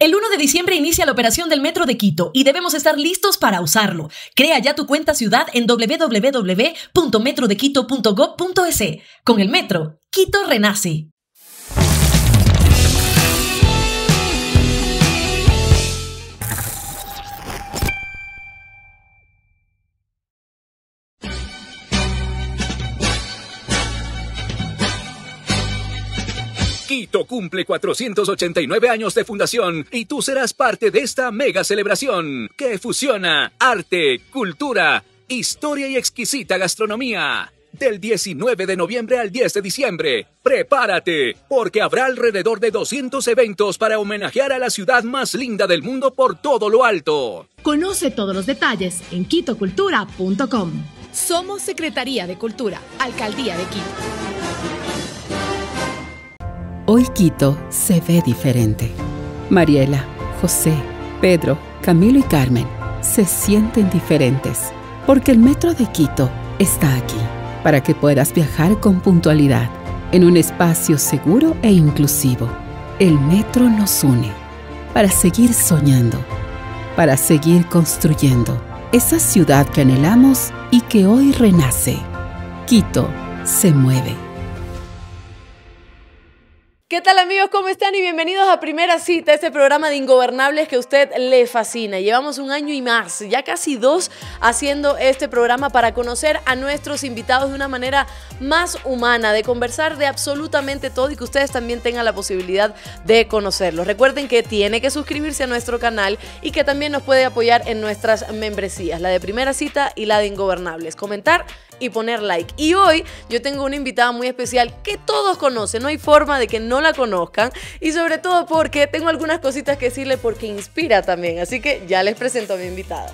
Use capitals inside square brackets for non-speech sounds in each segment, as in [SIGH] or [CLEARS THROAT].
El 1 de diciembre inicia la operación del Metro de Quito y debemos estar listos para usarlo. Crea ya tu cuenta ciudad en www.metrodequito.gov.es. Con el Metro, Quito renace. cumple 489 años de fundación y tú serás parte de esta mega celebración que fusiona arte, cultura, historia y exquisita gastronomía. Del 19 de noviembre al 10 de diciembre, prepárate, porque habrá alrededor de 200 eventos para homenajear a la ciudad más linda del mundo por todo lo alto. Conoce todos los detalles en quitocultura.com. Somos Secretaría de Cultura, Alcaldía de Quito. Hoy Quito se ve diferente. Mariela, José, Pedro, Camilo y Carmen se sienten diferentes porque el metro de Quito está aquí para que puedas viajar con puntualidad en un espacio seguro e inclusivo. El metro nos une para seguir soñando, para seguir construyendo esa ciudad que anhelamos y que hoy renace. Quito se mueve. ¿Qué tal amigos? ¿Cómo están? Y bienvenidos a Primera Cita, este programa de Ingobernables que a usted le fascina. Llevamos un año y más, ya casi dos, haciendo este programa para conocer a nuestros invitados de una manera más humana, de conversar de absolutamente todo y que ustedes también tengan la posibilidad de conocerlos. Recuerden que tiene que suscribirse a nuestro canal y que también nos puede apoyar en nuestras membresías, la de Primera Cita y la de Ingobernables. Comentar y poner like. Y hoy yo tengo una invitada muy especial que todos conocen, no hay forma de que no la conozcan y sobre todo porque tengo algunas cositas que decirle porque inspira también. Así que ya les presento a mi invitada.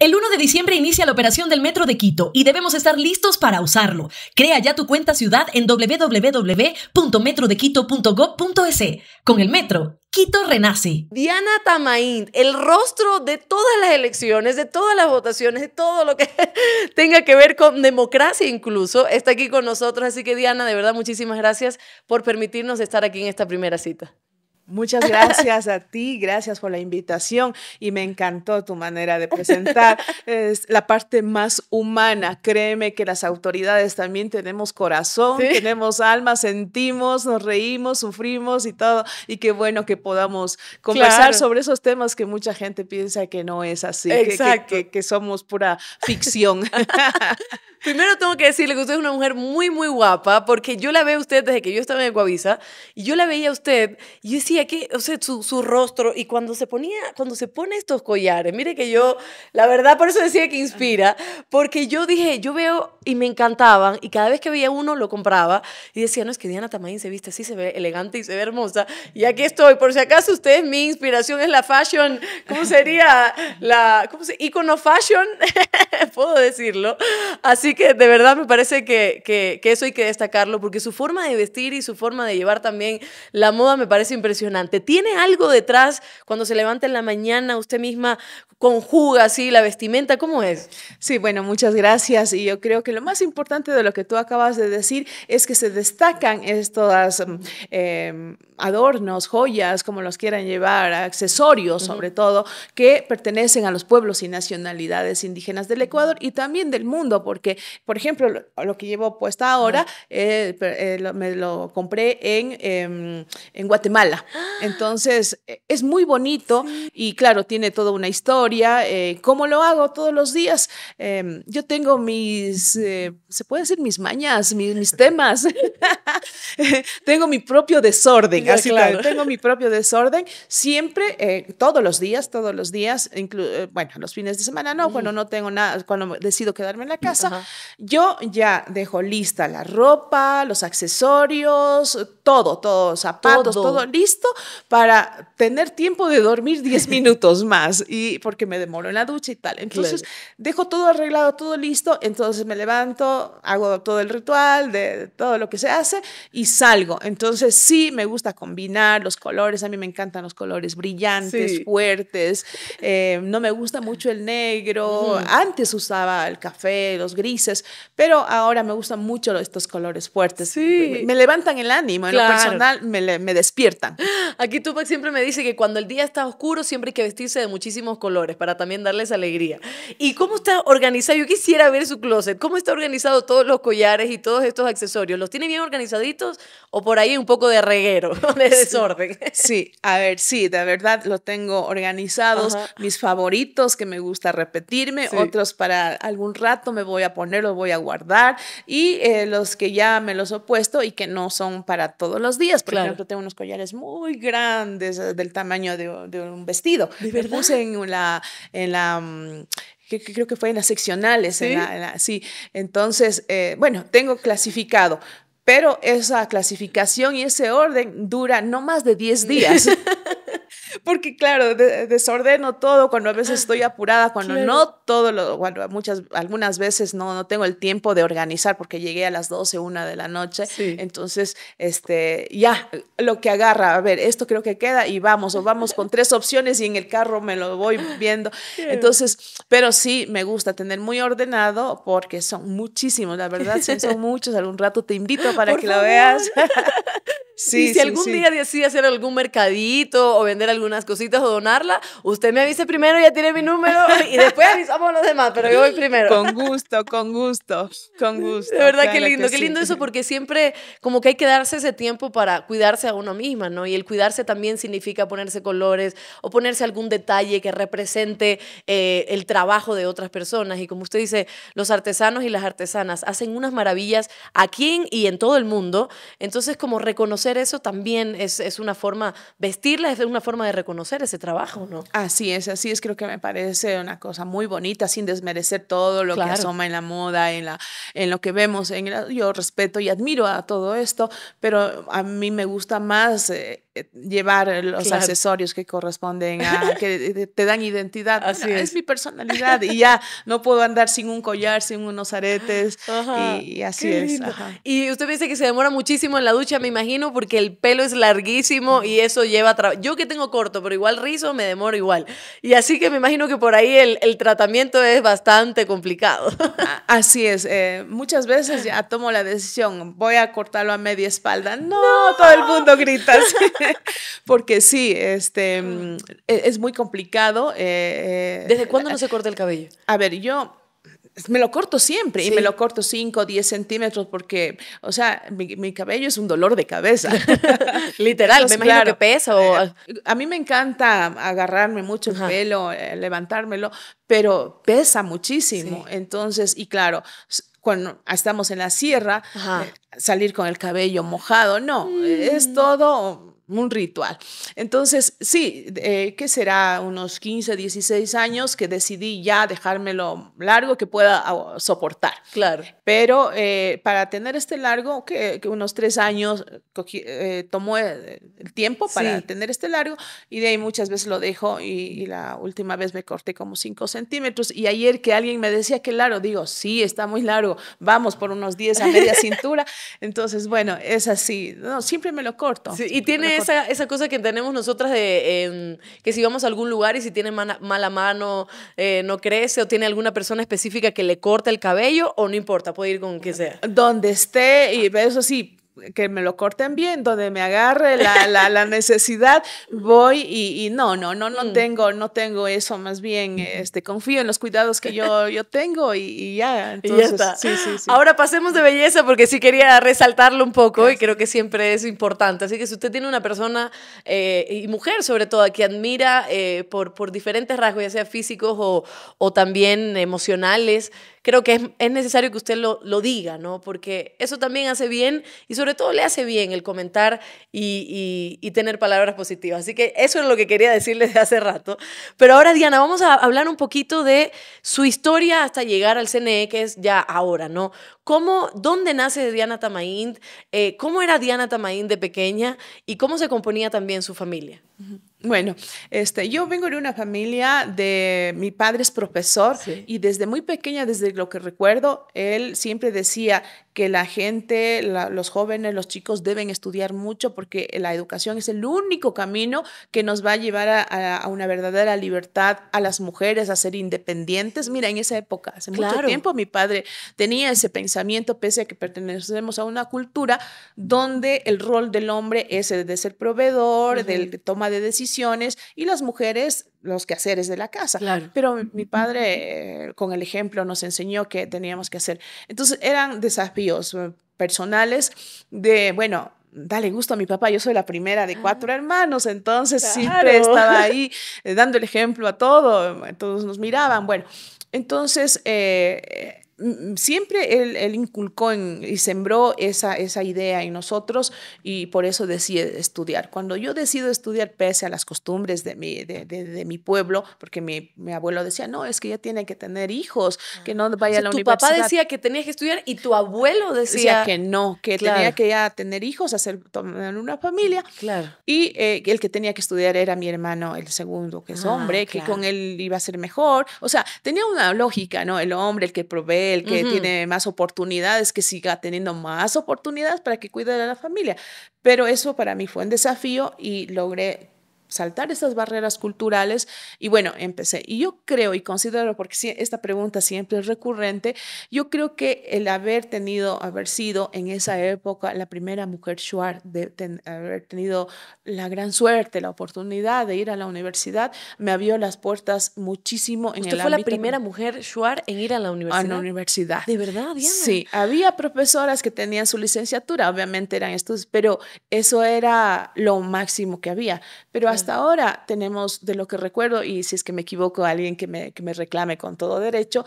El 1 de diciembre inicia la operación del Metro de Quito y debemos estar listos para usarlo. Crea ya tu cuenta ciudad en www.metrodequito.gov.es. Con el Metro, Quito renace. Diana Tamaín, el rostro de todas las elecciones, de todas las votaciones, de todo lo que [LAUGHS] tenga que ver con democracia incluso, está aquí con nosotros. Así que Diana, de verdad, muchísimas gracias por permitirnos estar aquí en esta primera cita. Muchas gracias a ti, gracias por la invitación y me encantó tu manera de presentar. [LAUGHS] Es la parte más humana. Créeme que las autoridades también tenemos corazón, tenemos alma, sentimos, nos reímos, sufrimos y todo. Y qué bueno que podamos conversar sobre esos temas que mucha gente piensa que no es así, que somos pura ficción. [LAUGHS] Primero tengo que decirle que usted es una mujer muy, muy guapa, porque yo la veo usted desde que yo estaba en Guaviza y yo la veía usted, y decía que, o sea, su, su, rostro, y cuando se ponía, cuando se pone estos collares, mire que yo, la verdad, por eso decía que inspira, porque yo dije, yo veo y me encantaban y cada vez que veía uno lo compraba y decía, no, es que Diana también se viste así, se ve elegante y se ve hermosa y aquí estoy, por si acaso ustedes, mi inspiración es la fashion, ¿cómo sería? La, ¿cómo se? Icono fashion, [LAUGHS] puedo decirlo. Así que de verdad me parece que, que, que eso hay que destacarlo porque su forma de vestir y su forma de llevar también la moda me parece impresionante. Tiene algo detrás cuando se levanta en la mañana, usted misma conjuga así la vestimenta, ¿cómo es? Sí, bueno, muchas gracias y yo creo que lo más importante de lo que tú acabas de decir es que se destacan estos mm, em, adornos, joyas, como los quieran llevar, accesorios sobre todo, que pertenecen a los pueblos y nacionalidades indígenas del Ecuador y también del mundo, porque, por ejemplo, lo, que llevo puesta ahora, eh, eh, me lo compré en, em, Guatemala. ¡Ah! Entonces, e, es muy bonito y claro, tiene toda una historia. Eh, ¿Cómo lo hago todos los días? Em, yo tengo mis eh, se puede decir mis mañas, mis, mis temas. [LAUGHS] tengo mi propio desorden, así tengo mi propio desorden. Siempre, eh, todos los días, todos los días, eh, bueno, los fines de semana no, cuando no tengo nada, cuando decido quedarme en la casa, yo ya dejo lista la ropa, los accesorios, todo, todo, zapatos, todo, listo para tener tiempo de dormir 10 [LAUGHS] minutos más y porque me demoro en la ducha y tal. Entonces, dejo todo arreglado, todo listo, entonces me levanto levanto, hago todo el ritual de todo lo que se hace y salgo. Entonces sí, me gusta combinar los colores, a mí me encantan los colores brillantes, fuertes, eh, no me gusta mucho el negro, antes usaba el café, los grises, pero ahora me gustan mucho estos colores fuertes. Sí. Me, levantan el ánimo, en lo personal me, me despiertan. Aquí Tupac siempre me dice que cuando el día está oscuro siempre hay que vestirse de muchísimos colores para también darles alegría. ¿Y cómo está organizado? Yo quisiera ver su closet. ¿Cómo está organizado todos los collares y todos estos accesorios? ¿Los tiene bien organizaditos o por ahí un poco de reguero, [LAUGHS] de desorden? Sí, a ver, sí, de verdad los tengo organizados. Mis favoritos que me gusta repetirme, otros para algún rato me voy a poner, los voy a guardar y eh, los que ya me los he puesto y que no son para todos los días. Por claro. ejemplo, tengo unos collares muy grandes eh, del tamaño de, un vestido. me puse en la, en la mm, que, creo que fue en las seccionales. Sí, entonces, eh, bueno, tengo clasificado, pero esa clasificación y ese orden dura no más de 10 mm. días. [LAUGHS] Porque claro, desordeno todo cuando a veces ah, estoy apurada, cuando no todo lo, cuando muchas, algunas veces no, no tengo el tiempo de organizar porque llegué a las 12, una de la noche. Entonces, este, ya, lo que agarra, a ver, esto creo que queda y vamos, o vamos con tres opciones y en el carro me lo voy viendo. [LAUGHS] Entonces, pero sí me gusta tener muy ordenado porque son muchísimos, la verdad, son [LAUGHS] muchos. Algún rato te invito para que lo veas. [LAUGHS] sí, y si algún día decís hacer algún mercadito o vender algún unas cositas o donarla, usted me avise primero, ya tiene mi número [LAUGHS] y después avisamos a los demás, pero yo voy primero. Con gusto, con gusto, con gusto. De verdad, que qué lindo, qué lindo eso, porque siempre como que hay que darse ese tiempo para cuidarse a uno misma, ¿no? Y el cuidarse también significa ponerse colores o ponerse algún detalle que represente eh, el trabajo de otras personas. Y como usted dice, los artesanos y las artesanas hacen unas maravillas aquí y en todo el mundo. Entonces, como reconocer eso también es, es una forma, vestirla es una forma de reconocer ese trabajo, ¿no? Así es, así es, creo que me parece una cosa muy bonita, sin desmerecer todo lo que asoma en la moda, en, la, en lo que vemos. yo respeto y admiro a todo esto, pero a mí me gusta más... Eh, eh, llevar eh, los accesorios que corresponden a [LAUGHS] que te dan identidad. Así es. mi personalidad y ya no puedo andar sin un collar, sin unos aretes [LAUGHS] y, así es. Y usted dice que se demora muchísimo en la ducha, me imagino, porque el pelo es larguísimo y eso lleva trabajo. Yo que tengo corto, pero igual rizo, me demoro igual. Y así que me imagino que por ahí el, tratamiento es bastante complicado. Así es. Eh, muchas veces ya tomo la decisión, voy a cortarlo a media espalda. No, no. todo el mundo grita. [LAUGHS] Así. [LAUGHS] porque sí, este, mm, e, es, muy complicado. Eh, eh, ¿Desde cuándo no se corta el cabello? A ver, yo me lo corto siempre y me lo corto 5 o 10 centímetros porque, o sea, mi, cabello es un dolor de cabeza. [LAUGHS] [LAUGHS] Literal, me imagino que pesa. Eh, a mí me encanta agarrarme mucho el pelo, levantármelo, pero pesa muchísimo. Entonces, y claro, cuando estamos en la sierra, salir con el cabello mojado, no, es mm. todo un ritual. Entonces, sí, eh, que será unos 15, 16 años que decidí ya dejármelo largo que pueda ah, soportar. Claro. Pero eh, para tener este largo, que, unos tres años eh, tomó el, tiempo para tener este largo, y de ahí muchas veces lo dejo y, la última vez me corté como 5 centímetros. Y ayer que alguien me decía que largo, digo, sí, está muy largo, vamos por unos 10 a media [LAUGHS] cintura. Entonces, bueno, es así. No, siempre me lo corto. y tiene esa, esa cosa que tenemos nosotras de em, que si vamos a algún lugar y si tiene mala, mano, eh, no crece o tiene alguna persona específica que le corta el cabello o no importa, puede ir con que sea. Donde esté, y eso sí, que me lo corten bien, donde me agarre la, necesidad, voy y, no, no, no, no mm. tengo, no tengo eso, más bien, este, confío en los cuidados que yo, yo tengo y, ya. Entonces, Ahora pasemos de belleza porque sí quería resaltarlo un poco y creo que siempre es importante. Así que si usted tiene una persona eh, y mujer sobre todo que admira eh, por, por diferentes rasgos, ya sea físicos o, o también emocionales, creo que es, necesario que usted lo, lo, diga, ¿no? Porque eso también hace bien y sobre todo le hace bien el comentar y, y, tener palabras positivas. Así que eso es lo que quería decirles de hace rato. Pero ahora, Diana, vamos a hablar un poquito de su historia hasta llegar al CNE, que es ya ahora, ¿no? ¿Cómo, ¿Dónde nace Diana Tamaín? Eh, ¿Cómo era Diana Tamaín de pequeña y cómo se componía también su familia? Bueno, este, yo vengo de una familia de mi padre es profesor y desde muy pequeña, desde lo que recuerdo, él siempre decía que la gente, los jóvenes, los chicos deben estudiar mucho porque la educación es el único camino que nos va a llevar a, una verdadera libertad a las mujeres, a ser independientes. Mira, en esa época, hace mucho tiempo, mi padre tenía ese pensamiento, pese a que pertenecemos a una cultura donde el rol del hombre es el de ser proveedor, del de toma de decisiones y las mujeres los quehaceres de la casa. Pero mi padre, eh, con el ejemplo, nos enseñó que teníamos que hacer. Entonces, eran desafíos eh, personales de, bueno, dale gusto a mi papá, yo soy la primera de ah. cuatro hermanos, entonces siempre estaba ahí eh, dando el ejemplo a todo, todos nos miraban, bueno, entonces Mm, siempre él, él inculcó y sembró esa, esa idea en nosotros y por eso decidí estudiar. Cuando yo decido estudiar, pese a las costumbres de mi, de, de, mi pueblo, porque mi, mi, abuelo decía, no, es que ya tiene que tener hijos, ah. que no vaya a la universidad. Tu papá decía que tenía que estudiar y tu abuelo decía, decía que no, que tenía que ya tener hijos, hacer una familia. Claro. Y eh, el que tenía que estudiar era mi hermano, el segundo, que es ah, hombre, que con él iba a ser mejor. O sea, tenía una lógica, ¿no? El hombre, el que provee el que tiene más oportunidades, que siga teniendo más oportunidades para que cuide a la familia. Pero eso para mí fue un desafío y logré saltar esas barreras culturales y bueno, empecé. Y yo creo y considero, porque esta pregunta siempre es recurrente, yo creo que el haber tenido, haber sido en esa época la primera mujer shuar, de haber tenido la gran suerte, la oportunidad de ir a la universidad, me abrió las puertas muchísimo en ¿Usted fue la primera mujer shuar en ir a la universidad? A la universidad. ¿De verdad, Sí, había profesoras que tenían su licenciatura, obviamente eran estos, pero eso era lo máximo que había. Pero hasta ahora tenemos, de lo que recuerdo, y si es que me equivoco, alguien que me, reclame con todo derecho,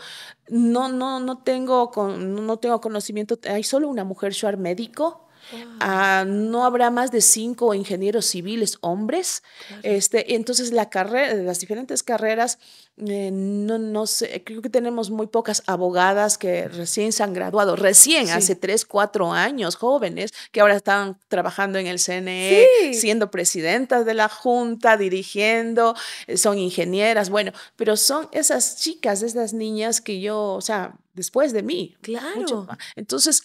no, no, tengo no tengo conocimiento, hay solo una mujer Shuar médico Ah, ah, no habrá más de cinco ingenieros civiles hombres. Este, entonces, la carrera, eh, las diferentes carreras, eh, no, no sé, creo que tenemos muy pocas abogadas que recién se han graduado, recién hace tres, cuatro años, jóvenes, que ahora están trabajando en el CNE, siendo presidentas de la Junta, dirigiendo, eh, son ingenieras, bueno, pero son esas chicas, esas niñas que yo, o sea, después de mí. Claro. Entonces,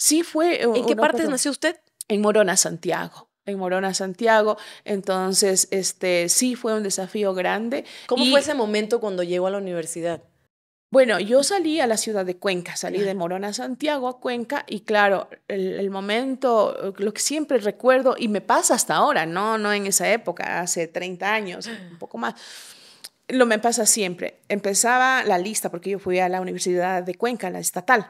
Sí fue... ¿En qué partes nació usted? En Morona, Santiago en Morona, Santiago. Entonces, este, sí fue un desafío grande. ¿Cómo fue ese momento cuando llegó a la universidad? Bueno, yo salí a la ciudad de Cuenca, salí de Morona, Santiago a Cuenca y claro, el, momento, lo que siempre recuerdo y me pasa hasta ahora, no, no en esa época, hace 30 años, un poco más, lo me pasa siempre. Empezaba la lista porque yo fui a la Universidad de Cuenca, la estatal.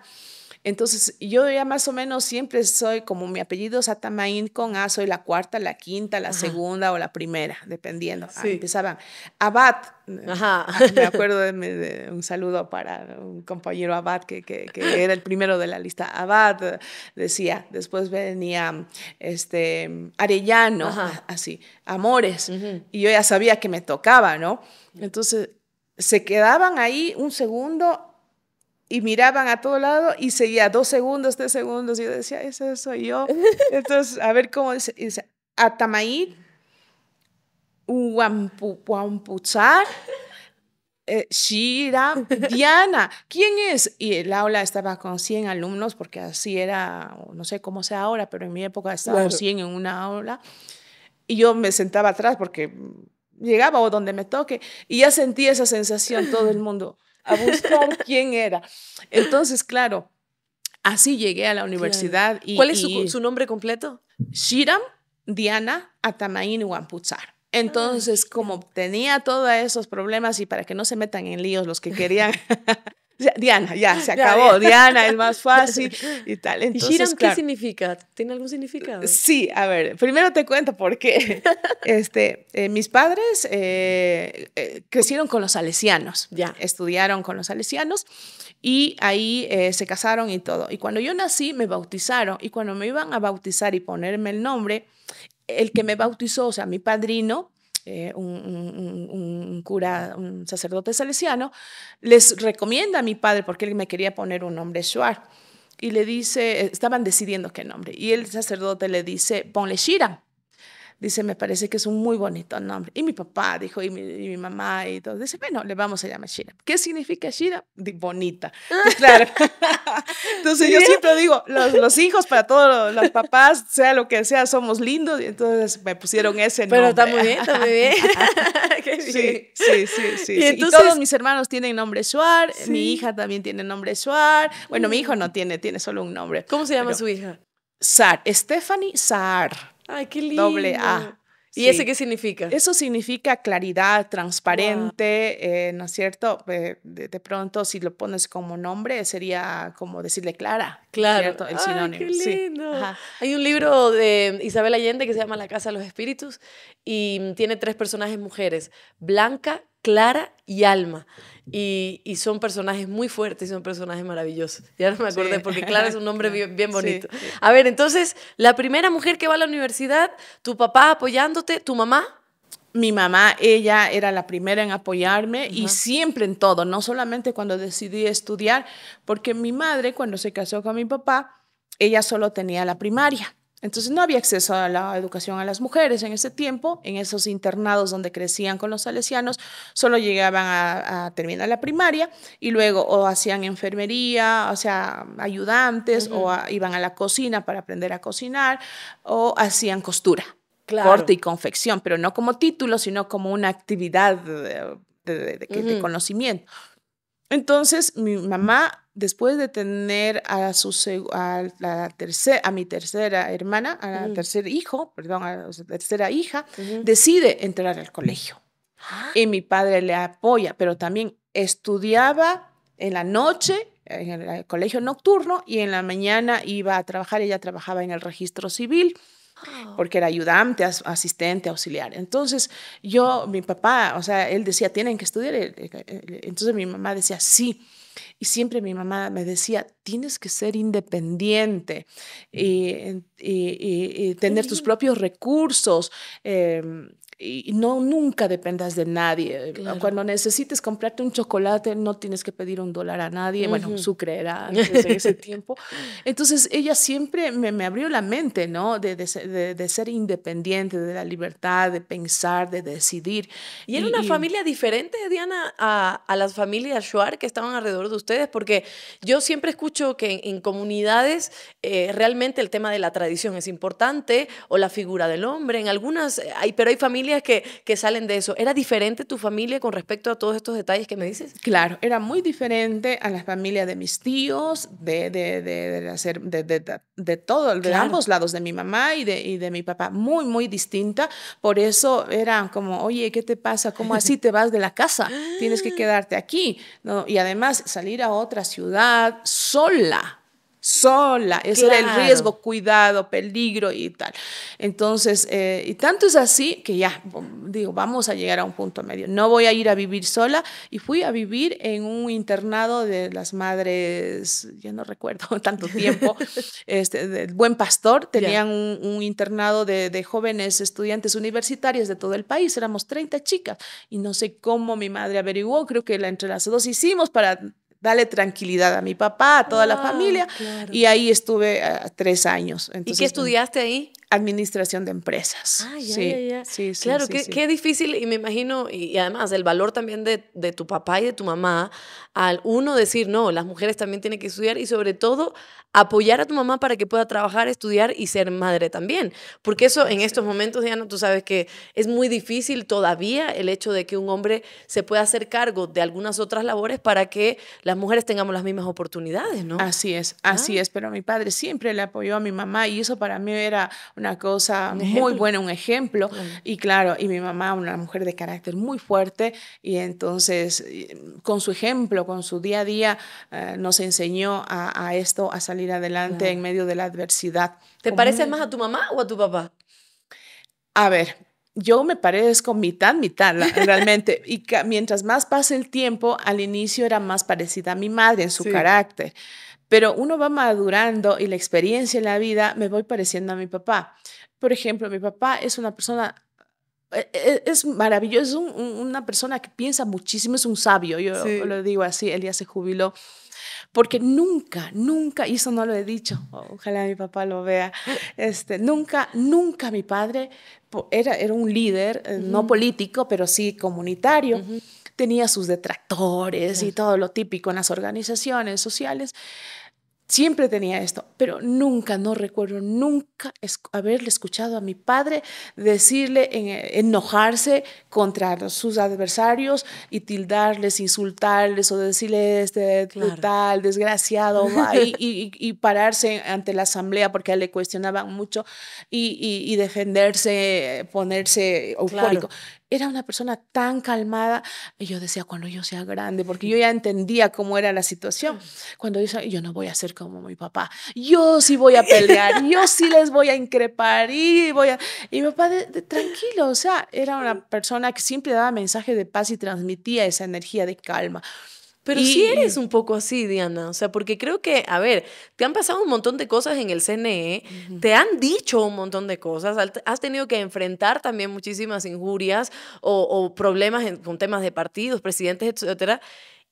Entonces, yo ya más o menos siempre soy como mi apellido Satamain con A, soy la cuarta, la quinta, la segunda o la primera, dependiendo. Ah, empezaban. Abad. Ajá. Ah, me [LAUGHS] acuerdo de, un saludo para un compañero Abad que, era el primero de la lista. Abad eh, decía, después venía este, Arellano, así, Amores. Y yo ya sabía que me tocaba, ¿no? Entonces, se quedaban ahí un segundo y miraban a todo lado y seguía dos segundos, tres segundos. Y yo decía, ese soy yo. [LAUGHS] Entonces, a ver cómo dice, dice Atamaí, Huampuchar, eh, Shira, Diana. ¿Quién es? Y el aula estaba con 100 alumnos, porque así era, no sé cómo sea ahora, pero en mi época estábamos 100 en una aula. Y yo me sentaba atrás porque llegaba o donde me toque y ya sentí esa sensación todo el mundo a buscar [LAUGHS] quién era. Entonces, claro, así llegué a la universidad. Y, ¿Cuál es su, nombre completo? Shiram Diana Atamain Wamputzar. Ah, Entonces, como tenía todos esos problemas y para que no se metan en líos los que [LAUGHS] querían Diana, ya, se [LAUGHS] acabó. Diana es más fácil [LAUGHS] y tal. ¿Y qué significa? ¿Tiene algún significado? Sí, a ver, primero te cuento por qué. [LAUGHS] Este, eh, mis padres eh, eh, crecieron con los salesianos, ya. estudiaron con los salesianos y ahí se casaron y todo. Y cuando yo nací, me bautizaron y cuando me iban a bautizar y ponerme el nombre, el que me bautizó, o sea, mi padrino, eh, un, cura, un sacerdote salesiano, les recomienda a mi padre, porque él me quería poner un nombre Shuar, y le dice, estaban decidiendo qué nombre, y el sacerdote le dice, ponle Shira. Dice, me parece que es un muy bonito nombre. Y mi papá dijo, y mi, mamá y todo. Dice, bueno, le vamos a llamar Shira. ¿Qué significa Shira? bonita. [LAUGHS] Claro. Entonces yo siempre digo, los, los hijos para todos los, papás, sea lo que sea, somos lindos. Y entonces me pusieron ese nombre. Pero está muy bien, está muy bien. [LAUGHS] Sí, sí, sí. sí, ¿Y, todos mis hermanos tienen nombre Suar, mi hija también tiene nombre Suar. Bueno, mi hijo no tiene, tiene solo un nombre. ¿Cómo se llama su hija? Sar, Stephanie Sar. Ay, qué lindo. Doble A. ¿Y ese qué significa? Eso significa claridad, transparente, eh, ¿no es cierto? de, pronto, si lo pones como nombre, sería como decirle clara. Claro. ¿cierto? El qué lindo. Hay un libro de Isabel Allende que se llama La Casa de los Espíritus y mm, tiene tres personajes mujeres: Blanca, Clara y Alma. Y, son personajes muy fuertes y son personajes maravillosos. Ya no me acordé porque Clara es un nombre [LAUGHS] bien, bonito. A ver, entonces, la primera mujer que va a la universidad, tu papá apoyándote, tu mamá. Mi mamá, ella era la primera en apoyarme y siempre en todo, no solamente cuando decidí estudiar, porque mi madre cuando se casó con mi papá, ella solo tenía la primaria. Entonces no había acceso a la educación a las mujeres en ese tiempo, en esos internados donde crecían con los salesianos, solo llegaban a, terminar la primaria y luego o hacían enfermería, o sea, ayudantes, o iban a la cocina para aprender a cocinar, o hacían costura, corte y confección, pero no como título, sino como una actividad de, conocimiento. Entonces mi mamá después de tener a, su, a, la tercera, a mi tercera hermana, a la tercer hijo, perdón, a la tercera hija, decide entrar al colegio. Ah. Y mi padre le apoya, pero también estudiaba en la noche en el colegio nocturno y en la mañana iba a trabajar, ella trabajaba en el registro civil ah. porque era ayudante, asistente, auxiliar. Entonces yo, mi papá, o sea, él decía, tienen que estudiar. Eh, eh, eh, entonces mi mamá decía, sí. Y siempre mi mamá me decía, tienes que ser independiente y, mm. eh, eh, eh, tener tus propios recursos. Em, y no nunca dependas de nadie. Cuando necesites comprarte un chocolate, no tienes que pedir un dólar a nadie. Bueno, Sucre era [LAUGHS] ese tiempo. Entonces, ella siempre me, abrió la mente, ¿no? De, ser independiente, de la libertad, de pensar, de decidir. ¿Y era una familia diferente, Diana, a, las familias Shuar que estaban alrededor de ustedes? Porque yo siempre escucho que en, comunidades eh, realmente el tema de la tradición es importante o la figura del hombre. En algunas, eh, hay, pero hay familias que, salen de eso. ¿Era diferente tu familia con respecto a todos estos detalles que me dices? Claro, era muy diferente a la familia de mis tíos, de, de, de, hacer, de, todo, de ambos lados, de mi mamá y de, mi papá. Muy, muy distinta. Por eso era como, oye, ¿qué te pasa? ¿Cómo así te vas de la casa? Tienes que [LAUGHS] quedarte aquí. ¿No? Y además salir a otra ciudad sola sola. ese era el riesgo, cuidado, peligro y tal. Entonces, eh, y tanto es así que ya, digo, vamos a llegar a un punto medio. No voy a ir a vivir sola y fui a vivir en un internado de las madres, ya no recuerdo [LAUGHS] tanto tiempo, [LAUGHS] este, del Buen Pastor. Tenían un, internado de, jóvenes estudiantes universitarias de todo el país. Éramos 30 chicas y no sé cómo mi madre averiguó, creo que la, entre las dos hicimos para dale tranquilidad a mi papá, a toda la ah, familia. Y ahí estuve eh, tres años. Entonces, ¿Y qué estudiaste ahí? administración de empresas. sí, Sí, sí, claro, qué, difícil y me imagino, y, además el valor también de, tu papá y de tu mamá, al uno decir, no, las mujeres también tienen que estudiar y sobre todo apoyar a tu mamá para que pueda trabajar, estudiar y ser madre también. Porque eso en estos momentos, Diana, tú sabes que es muy difícil todavía el hecho de que un hombre se pueda hacer cargo de algunas otras labores para que las mujeres tengamos las mismas oportunidades, ¿no? Así es, así ah. es, pero mi padre siempre le apoyó a mi mamá y eso para mí era una cosa muy buena, un ejemplo. Y claro, y mi mamá, una mujer de carácter muy fuerte, y entonces con su ejemplo, con su día a día, eh, nos enseñó a, esto, a salir adelante en medio de la adversidad. ¿Te pareces más a tu mamá o a tu papá? A ver, yo me parezco mitad, mitad, realmente. Y mientras más pasa el tiempo, al inicio era más parecida a mi madre en su carácter pero uno va madurando y la experiencia en la vida me voy pareciendo a mi papá. Por ejemplo, mi papá es una persona e, e, e, es maravilloso, es una persona que piensa muchísimo, es un sabio, yo lo digo así, él ya se jubiló, porque nunca, nunca, y eso no lo he dicho, ojalá mi papá lo vea, este, nunca, nunca mi padre era, era un líder, eh, no político, pero sí comunitario. tenía sus detractores y todo lo típico en las organizaciones sociales, Siempre tenía esto, pero nunca, no recuerdo, nunca haberle escuchado a mi padre decirle, eh, enojarse contra sus adversarios y tildarles, insultarles o decirle este tal, desgraciado, [LAUGHS] y, pararse ante la asamblea porque le cuestionaban mucho y, defenderse, ponerse eufórico era una persona tan calmada. Y yo decía, cuando yo sea grande, porque yo ya entendía cómo era la situación, cuando yo, yo no voy a ser como mi papá, yo sí voy a pelear, yo sí les voy a increpar y voy a... Y mi papá, de, tranquilo, o sea, era una persona que siempre daba mensaje de paz y transmitía esa energía de calma. Pero si sí eres un poco así, Diana. O sea, porque creo que, a ver, te han pasado un montón de cosas en el CNE, te han dicho un montón de cosas, has tenido que enfrentar también muchísimas injurias o, problemas en, con temas de partidos, presidentes, etcétera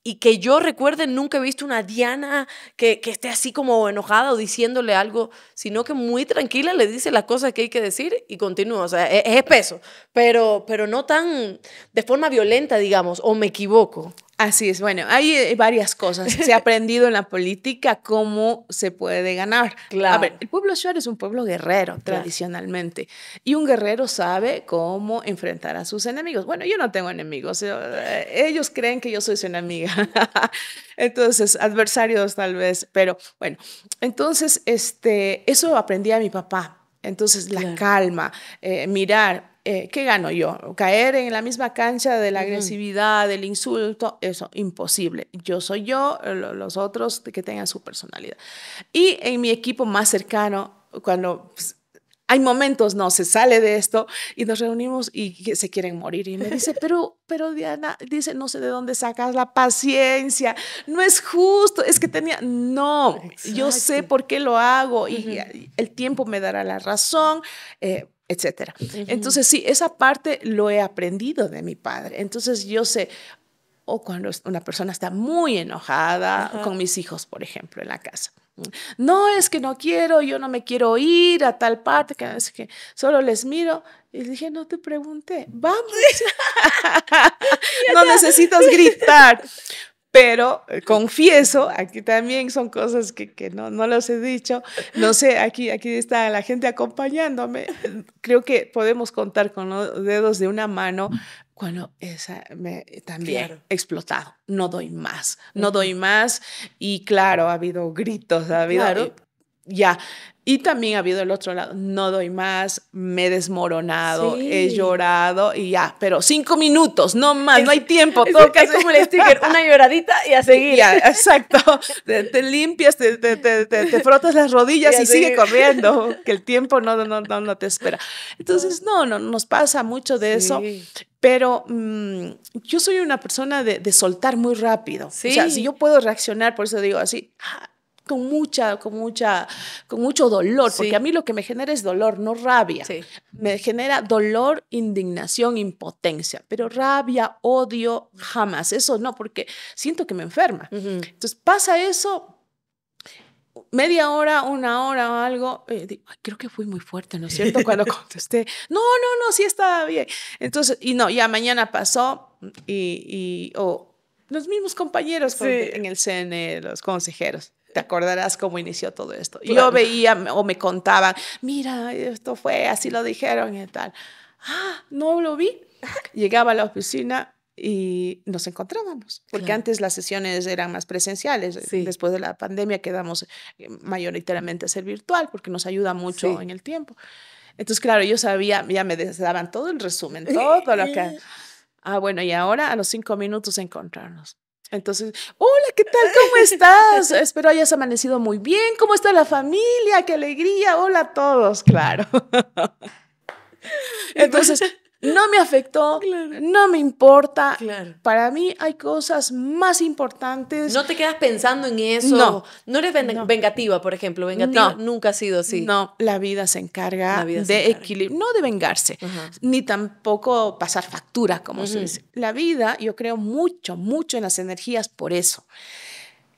y que yo recuerde nunca he visto una Diana que, esté así como enojada o diciéndole algo, sino que muy tranquila le dice las cosas que hay que decir y continúa. O sea, e, e, es, es, espeso, pero, pero no tan de forma violenta, digamos, o me equivoco. Así es, bueno, hay eh, varias cosas. Se ha [LAUGHS] aprendido en la política cómo se puede ganar. Claro. A ver, el pueblo Shuar es un pueblo guerrero tradicionalmente y un guerrero sabe cómo enfrentar a sus enemigos. Bueno, yo no tengo enemigos, eh, ellos creen que yo soy su enemiga. [LAUGHS] entonces, adversarios tal vez, pero bueno, entonces este, eso aprendí a mi papá. Entonces, la calma, eh, mirar, eh, ¿qué gano yo? Caer en la misma cancha de la agresividad, del insulto, eso, imposible. Yo soy yo, eh, los otros que tengan su personalidad. Y en mi equipo más cercano, cuando pues, hay momentos, no, se sale de esto y nos reunimos y se quieren morir. Y me dice, pero, pero Diana, dice, no sé de dónde sacas la paciencia, no es justo, es que tenía, no, yo sé por qué lo hago y el tiempo me dará la razón. Eh, etcétera. Entonces, sí, esa parte lo he aprendido de mi padre. Entonces, yo sé, o cuando una persona está muy enojada con mis hijos, por ejemplo, en la casa. No, es que no quiero, yo no me quiero ir a tal parte, que, es que solo les miro y dije, no te pregunté, vamos, [LAUGHS] [LAUGHS] no necesitas gritar. Pero confieso, aquí también son cosas que, no, no los he dicho. No sé, aquí, aquí está la gente acompañándome. Creo que podemos contar con los dedos de una mano cuando esa me también explotado. No doy más, no doy más. Y claro, ha habido gritos, ha habido. Claro. Ya, y también ha habido el otro lado, no doy más, me he desmoronado, he llorado y ya, pero cinco minutos, no más, no hay tiempo, es, como el sticker, una lloradita y a [LAUGHS] seguir. Ya, exacto, te, limpias, te, te, te, frotas las rodillas y, sigue corriendo, que el tiempo no, no, no, te espera. Entonces, no, no, nos pasa mucho de eso. Pero mm, yo soy una persona de, de soltar muy rápido. Sí. O sea, si yo puedo reaccionar, por eso digo así, con mucha, con mucha, con mucho dolor, porque a mí lo que me genera es dolor, no rabia. Me genera dolor, indignación, impotencia, pero rabia, odio, jamás. Eso no, porque siento que me enferma. Entonces pasa eso, media hora, una hora o algo, eh, digo, Ay, creo que fui muy fuerte, ¿no es cierto? Cuando [LAUGHS] contesté, no, no, no, sí estaba bien. Entonces, y no, ya mañana pasó y, y o los mismos compañeros en el CN, los consejeros te acordarás cómo inició todo esto. yo veía o me contaban, mira, esto fue, así lo dijeron y tal. Ah, no lo vi. Llegaba a la oficina y nos encontrábamos, porque antes las sesiones eran más presenciales, después de la pandemia quedamos eh, mayoritariamente a ser virtual, porque nos ayuda mucho en el tiempo. Entonces, claro, yo sabía, ya me daban todo el resumen, todo lo que... [LAUGHS] Ah, bueno, y ahora a los cinco minutos encontrarnos. Entonces, hola, ¿qué tal? ¿Cómo estás? [LAUGHS] Espero hayas amanecido muy bien. ¿Cómo está la familia? ¡Qué alegría! Hola a todos, claro. Pues, Entonces, no me afectó, no me importa. Para mí hay cosas más importantes. No te quedas pensando en eso. No, no eres vengativa, por ejemplo. Vengativa no. nunca ha sido así. No, la vida se encarga de equilibrio, no de vengarse, ni tampoco pasar facturas, como se dice. La vida, yo creo mucho, mucho en las energías por eso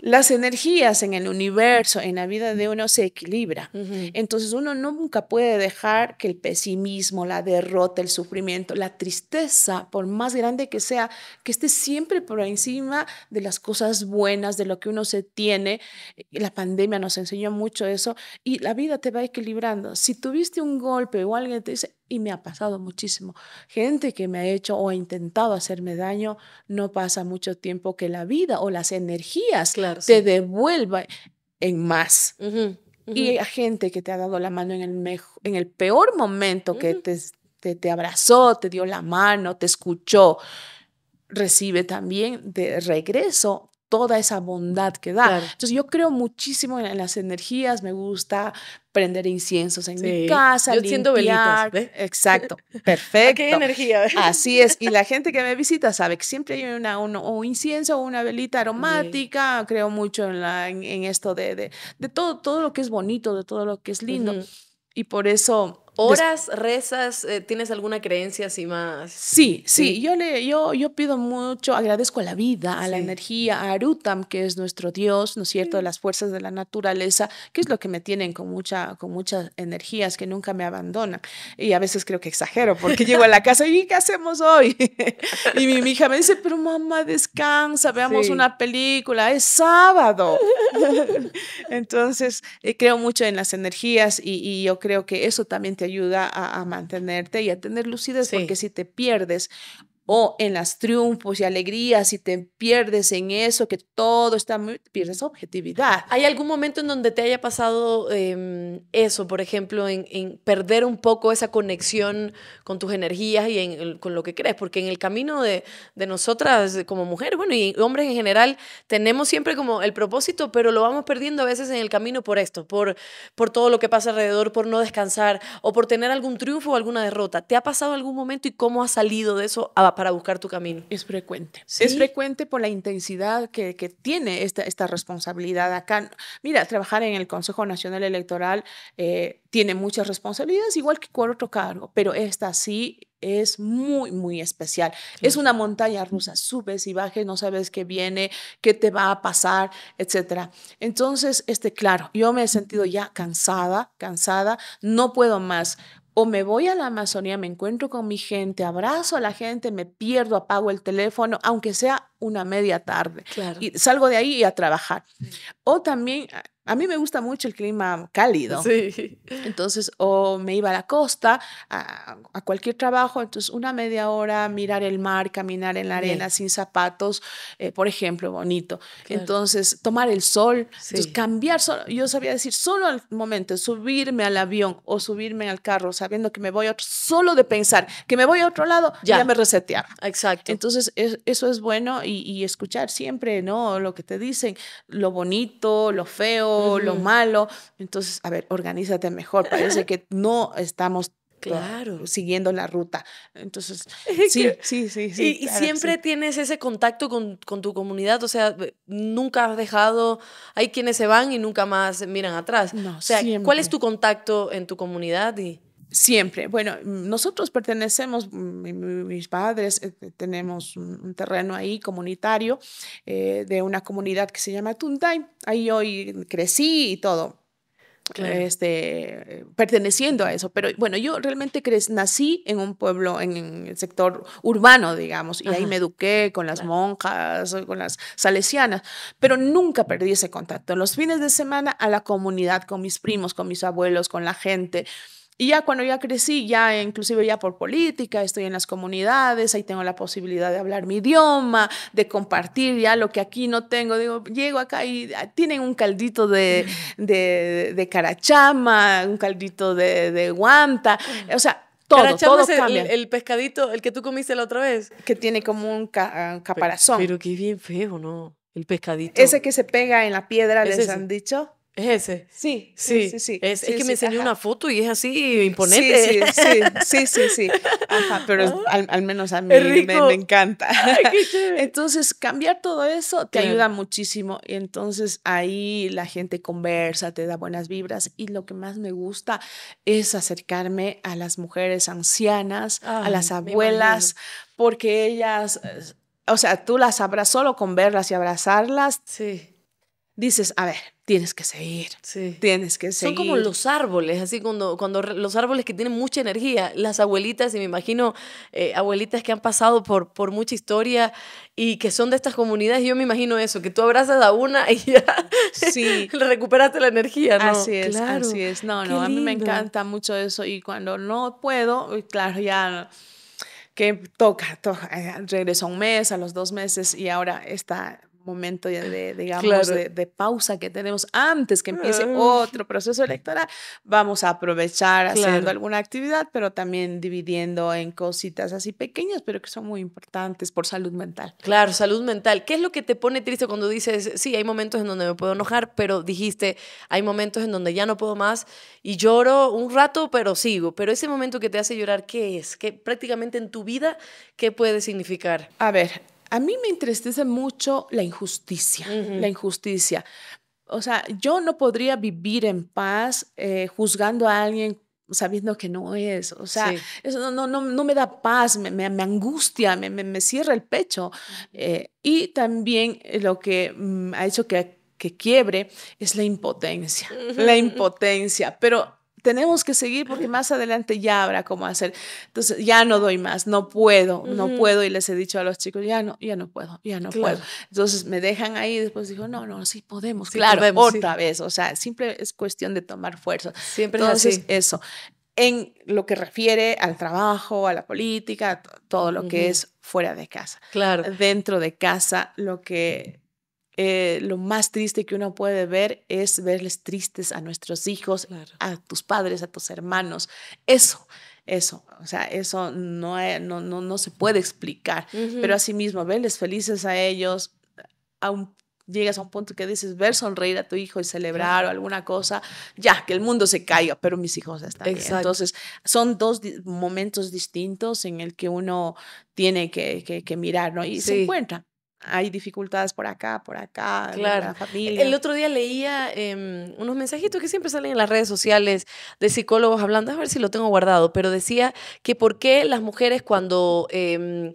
las energías en el universo, en la vida de uno se equilibra. Entonces uno nunca puede dejar que el pesimismo, la derrota, el sufrimiento, la tristeza, por más grande que sea, que esté siempre por encima de las cosas buenas, de lo que uno se tiene. La pandemia nos enseñó mucho eso y la vida te va equilibrando. Si tuviste un golpe o alguien te dice, y me ha pasado muchísimo. Gente que me ha hecho o ha intentado hacerme daño, no pasa mucho tiempo que la vida o las energías te devuelva en más. Y a gente que te ha dado la mano en el, en el peor momento, que te abrazó, te dio la mano, te escuchó, recibe también de regreso toda esa bondad que da. Entonces yo creo muchísimo en, las energías, me gusta prender inciensos en mi casa, yo limpiar. velitas. Exacto, [LAUGHS] perfecto. Qué energía. Así es, y la gente que me visita sabe que siempre hay una, un, incienso o una velita aromática, creo mucho en, la, en, esto de, de, todo, todo lo que es bonito, de todo lo que es lindo. Y por eso ¿Horas, rezas? Eh, ¿Tienes alguna creencia así más? Sí, sí, Yo, le, yo, yo pido mucho, agradezco a la vida, a la energía, a Arutam, que es nuestro Dios, ¿no es cierto?, de mm. las fuerzas de la naturaleza, que es lo que me tienen con, mucha, con muchas energías, que nunca me abandonan. Y a veces creo que exagero, porque llego a la casa y ¿qué hacemos hoy? [LAUGHS] y mi, hija me dice, pero mamá, descansa, veamos una película, es sábado. [LAUGHS] Entonces, eh, creo mucho en las energías y, y yo creo que eso también te ayuda a, mantenerte y a tener lucidez, porque si te pierdes o en las triunfos y alegrías, y te pierdes en eso, que todo está muy, pierdes objetividad. ¿Hay algún momento en donde te haya pasado em, eso, por ejemplo, en, perder un poco esa conexión con tus energías y con lo que crees? Porque en el camino de, de nosotras como mujeres, bueno, y hombres en general, tenemos siempre como el propósito, pero lo vamos perdiendo a veces en el camino por esto, por, por todo lo que pasa alrededor, por no descansar o por tener algún triunfo o alguna derrota. ¿Te ha pasado algún momento y cómo has salido de eso a para buscar tu camino. Es frecuente. Es frecuente por la intensidad que, tiene esta, esta, responsabilidad acá. Mira, trabajar en el Consejo Nacional Electoral eh, tiene muchas responsabilidades, igual que cualquier otro cargo, pero esta sí es muy, muy especial. Es una montaña rusa, subes y bajes, no sabes qué viene, qué te va a pasar, etc. Entonces, este, claro, yo me he sentido ya cansada, cansada, no puedo más o me voy a la Amazonía, me encuentro con mi gente, abrazo a la gente, me pierdo, apago el teléfono, aunque sea una media tarde. Y salgo de ahí y a trabajar. O también ah, a mí me gusta mucho el clima cálido. Sí. Entonces, o me iba a la costa, a, cualquier trabajo, entonces una media hora mirar el mar, caminar en la arena sin zapatos, eh, por ejemplo, bonito. Entonces, tomar el sol, cambiar, solo, yo sabía decir, solo al momento, subirme al avión o subirme al carro, sabiendo que me voy a otro, solo de pensar que me voy a otro lado, ya, me reseteaba. Exacto. Entonces, eso es bueno y, y escuchar siempre, ¿no? Lo que te dicen, lo bonito, lo feo, lo malo. Entonces, a ver, organízate mejor. Parece que no estamos Claro. Siguiendo la ruta. Entonces, [LAUGHS] sí, sí, sí, Y, siempre tienes ese contacto con, tu comunidad, o sea, nunca has dejado, hay quienes se van y nunca más miran atrás. No, o sea, ¿cuál es tu contacto en tu comunidad? Y... Siempre. Bueno, mm, nosotros pertenecemos, mm, mis padres, eh, eh, tenemos un terreno ahí comunitario eh, de una comunidad que se llama Tuntay. Ahí hoy crecí y todo. Este, perteneciendo a eso. Pero bueno, yo realmente nací en un pueblo, en, el sector urbano, digamos, y ahí me eduqué con las monjas, con las salesianas, pero nunca perdí ese contacto. Los fines de semana a la comunidad, con mis primos, con mis abuelos, con la gente. Y ya cuando ya crecí, ya inclusive ya por política, estoy en las comunidades, ahí tengo la posibilidad de hablar mi idioma, de compartir ya lo que aquí no tengo. Digo, llego acá y ah, tienen un caldito [LAUGHS] de, carachama, un caldito de, guanta, o sea, todo, todo el, el, pescadito, el que tú comiste la otra vez. Que tiene como un ah, caparazón. Pero, que qué bien feo, ¿no? El pescadito. Ese que se pega en la piedra, les han dicho. ¿Es ese? Sí, sí, sí. Es, que me enseñó una foto y es así imponente. Sí, sí, sí, sí. [LAUGHS] Ajá, pero ah. al, menos a mí me, encanta. [LAUGHS] entonces, cambiar todo eso te ayuda muchísimo. Y entonces ahí la gente conversa, te da buenas vibras. Y lo que más me gusta es acercarme a las mujeres ancianas, a las abuelas, porque ellas, eh, o sea, tú las sabrás solo con verlas y abrazarlas. Sí dices, a ver, tienes que seguir. Sí. Tienes que seguir. Son como los árboles, así cuando, cuando los árboles que tienen mucha energía, las abuelitas, y me imagino eh, abuelitas que han pasado por, por mucha historia y que son de estas comunidades, yo me imagino eso, que tú abrazas a una y ya [LAUGHS] sí. recuperaste la energía, ¿no? Así es, así es. No, no, a mí me encanta mucho eso y cuando no puedo, claro, ya que toca, toca, eh, regreso a un mes, a los dos meses y ahora está momento de, digamos, de, pausa que tenemos antes que empiece otro proceso electoral, vamos a aprovechar haciendo alguna actividad, pero también dividiendo en cositas así pequeñas, pero que son muy importantes por salud mental. Claro, salud mental. ¿Qué es lo que te pone triste cuando dices, sí, hay momentos en donde me puedo enojar, pero dijiste, hay momentos en donde ya no puedo más y lloro un rato, pero sigo. Pero ese momento que te hace llorar, ¿qué es? ¿Qué prácticamente en tu vida, qué puede significar? A ver, a mí me entristece mucho la injusticia, la injusticia. O sea, yo no podría vivir en paz eh, juzgando a alguien sabiendo que no es. O sea, eso no, no, no, me da paz, me, angustia, me, me, cierra el pecho. Eh, y también eh, lo que mm, ha hecho que, que quiebre es la impotencia, la [LAUGHS] impotencia. Pero tenemos que seguir porque más adelante ya habrá cómo hacer. Entonces, ya no doy más, no puedo, no puedo. Y les he dicho a los chicos, ya no, ya no puedo, ya no puedo. Entonces, me dejan ahí y después digo, no, no, sí podemos, claro, otra vez. O sea, siempre es cuestión de tomar fuerza. Siempre es así. eso. En lo que refiere al trabajo, a la política, todo lo que es fuera de casa. Claro. Dentro de casa, lo que eh, lo más triste que uno puede ver es verles tristes a nuestros hijos, a tus padres, a tus hermanos. Eso, eso, o sea, eso no, no, no, se puede explicar. Pero Pero asimismo, verles felices a ellos, a llegas a un punto que dices ver sonreír a tu hijo y celebrar o alguna cosa, ya, que el mundo se caiga, pero mis hijos están bien. Entonces, son dos momentos distintos en el que uno tiene que, que, mirar, ¿no? Y se encuentra hay dificultades por acá, por acá, claro. E-, el otro día leía em, unos mensajitos que siempre salen en las redes sociales de psicólogos hablando, a ver si lo tengo guardado, pero decía que por qué las mujeres cuando... Em,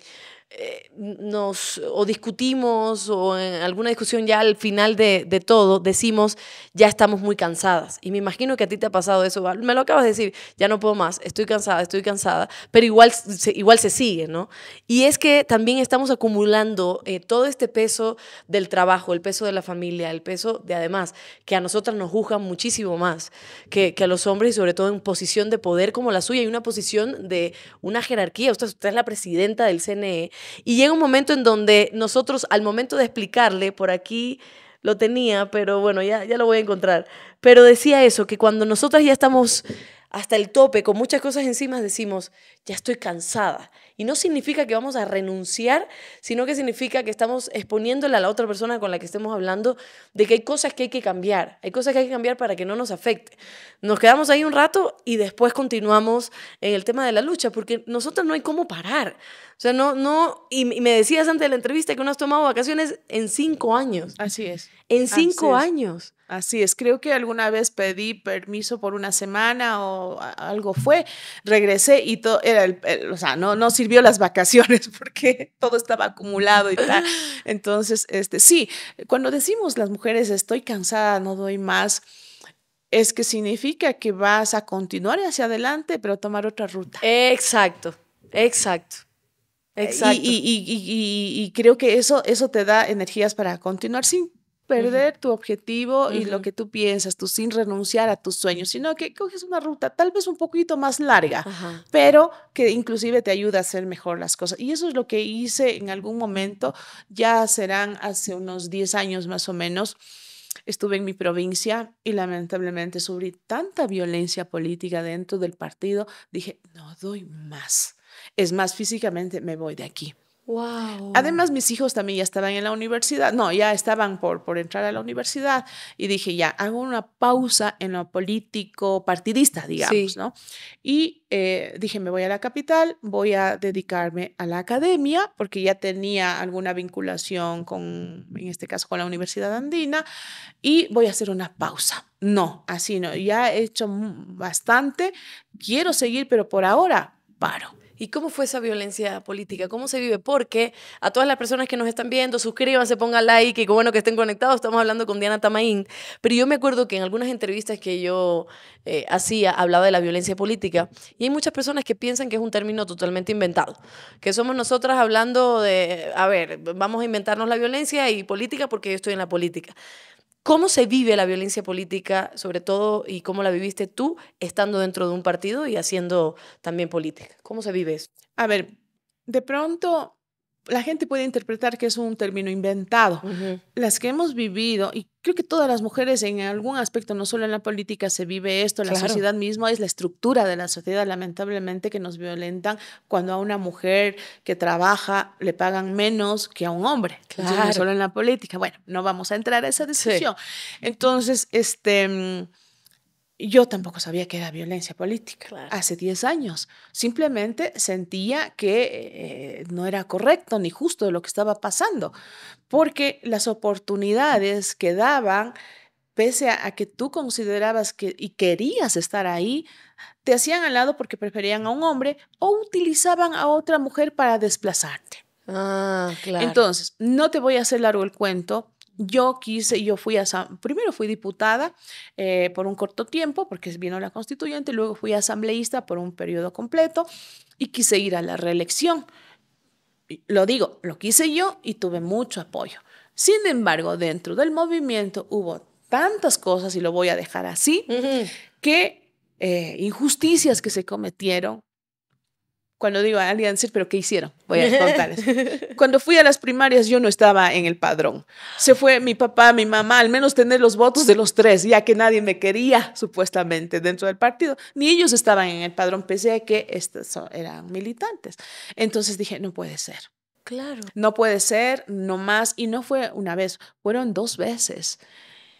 eh, nos o discutimos o en alguna discusión ya al final de, todo decimos ya estamos muy cansadas y me imagino que a ti te ha pasado eso me lo acabas de decir ya no puedo más estoy cansada estoy cansada pero igual se, igual se sigue no y es que también estamos acumulando eh, todo este peso del trabajo el peso de la familia el peso de además que a nosotras nos juzgan muchísimo más que, que a los hombres y sobre todo en posición de poder como la suya y una posición de una jerarquía usted es la presidenta del CNE y llega un momento en donde nosotros, al momento de explicarle, por aquí lo tenía, pero bueno, ya, ya lo voy a encontrar. Pero decía eso, que cuando nosotras ya estamos hasta el tope, con muchas cosas encima, decimos, ya estoy cansada. Y no significa que vamos a renunciar, sino que significa que estamos exponiéndole a la otra persona con la que estemos hablando de que hay cosas que hay que cambiar, hay cosas que hay que cambiar para que no nos afecte. Nos quedamos ahí un rato y después continuamos en el tema de la lucha, porque nosotros no hay cómo parar. O sea, no, no, y, me decías antes de la entrevista que no has tomado vacaciones en cinco años. Así es. En cinco años. Así es, creo que alguna vez pedí permiso por una semana o algo fue, regresé y todo, era el, o sea, no, no sirvió las vacaciones [LAUGHS] porque todo estaba acumulado y tal. [LAUGHS] Entonces, este, sí, cuando decimos las mujeres estoy cansada, no doy más, es que significa que vas a continuar hacia adelante, pero tomar otra ruta. Exacto, exacto. Eh, y, creo que eso, eso te da energías para continuar sin perder tu objetivo y lo que tú piensas, tú sin renunciar a tus sueños, sino que coges una ruta tal vez un poquito más larga, pero que inclusive te ayuda a hacer mejor las cosas. Y eso es lo que hice en algún momento, ya serán hace unos 10 años más o menos. Estuve en mi provincia y lamentablemente sufrí tanta violencia política dentro del partido, dije, no doy más es más, físicamente me voy de aquí. Además, mis hijos también ya estaban en la universidad, no, ya estaban por, por entrar a la universidad y dije, ya, hago una pausa en lo político partidista, digamos, ¿no? Y eh, dije, me voy a la capital, voy a dedicarme a la academia, porque ya tenía alguna vinculación con, en este caso, con la Universidad Andina, y voy a hacer una pausa. No, así no, ya he hecho bastante, quiero seguir, pero por ahora paro. ¿Y cómo fue esa violencia política? ¿Cómo se vive? Porque a todas las personas que nos están viendo, suscríbanse, pongan like y que bueno que estén conectados. Estamos hablando con Diana Tamaín. Pero yo me acuerdo que en algunas entrevistas que yo eh, hacía hablaba de la violencia política y hay muchas personas que piensan que es un término totalmente inventado. Que somos nosotras hablando de, a ver, vamos a inventarnos la violencia y política porque yo estoy en la política. ¿Cómo se vive la violencia política, sobre todo, y cómo la viviste tú estando dentro de un partido y haciendo también política? ¿Cómo se vive eso? A ver, de pronto la gente puede interpretar que es un término inventado. Las que hemos vivido, y creo que todas las mujeres en algún aspecto, no solo en la política se vive esto, la sociedad misma es la estructura de la sociedad, lamentablemente, que nos violentan cuando a una mujer que trabaja le pagan menos que a un hombre. Claro. no solo en la política. Bueno, no vamos a entrar a esa discusión. Entonces, este... Mm, yo tampoco sabía que era violencia política hace 10 años. Simplemente sentía que eh, no era correcto ni justo lo que estaba pasando, porque las oportunidades que daban, pese a, que tú considerabas que y querías estar ahí, te hacían al lado porque preferían a un hombre o utilizaban a otra mujer para desplazarte. Ah, Entonces, no te voy a hacer largo el cuento yo quise, yo fui a, primero fui diputada eh, por un corto tiempo, porque vino la constituyente, luego fui asambleísta por un periodo completo y quise ir a la reelección. Lo digo, lo quise yo y tuve mucho apoyo. Sin embargo, dentro del movimiento hubo tantas cosas, y lo voy a dejar así, que eh, injusticias que se cometieron cuando digo decir pero ¿qué hicieron? Voy a [LAUGHS] contarles. Cuando fui a las primarias yo no estaba en el padrón. Se fue mi papá, mi mamá, al menos tener los votos de los tres, ya que nadie me quería supuestamente dentro del partido. Ni ellos estaban en el padrón, pese a que estos eran militantes. Entonces dije, no puede ser. Claro. No puede ser, no más. Y no fue una vez, fueron dos veces.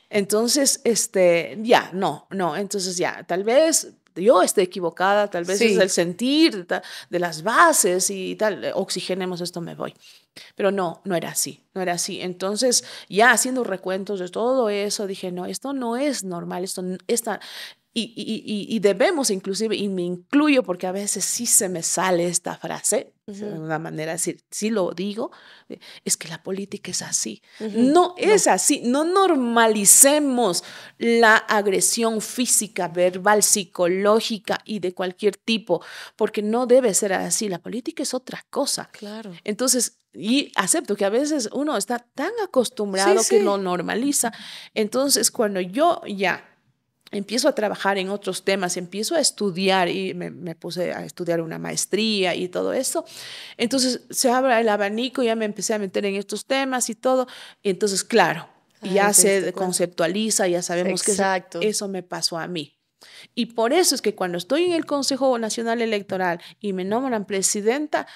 Entonces, este, ya, no, no. Entonces ya, tal vez yo esté equivocada, tal vez es el sentir de las bases y tal, eh, oxigenemos esto, me voy. Pero no, no era así, no era así. Entonces, ya haciendo recuentos de todo eso, dije, no, esto no es normal, esto, esta, y, debemos inclusive, y me incluyo porque a veces sí se me sale esta frase, de una manera decir, sí lo digo, eh, es que la política es así. No es así, no normalicemos la agresión física, verbal, psicológica y de cualquier tipo, porque no debe ser así, la política es otra cosa. Claro. Entonces, y acepto que a veces uno está tan acostumbrado que no lo normaliza, entonces cuando yo ya empiezo a trabajar en otros temas, empiezo a estudiar y me, puse a estudiar una maestría y todo eso. Entonces se abre el abanico, ya me empecé a meter en estos temas y todo. Entonces, claro, ya se conceptualiza, ya sabemos que eso, me pasó a mí. Y por eso es que cuando estoy en el Consejo Nacional Electoral y me nombran presidenta,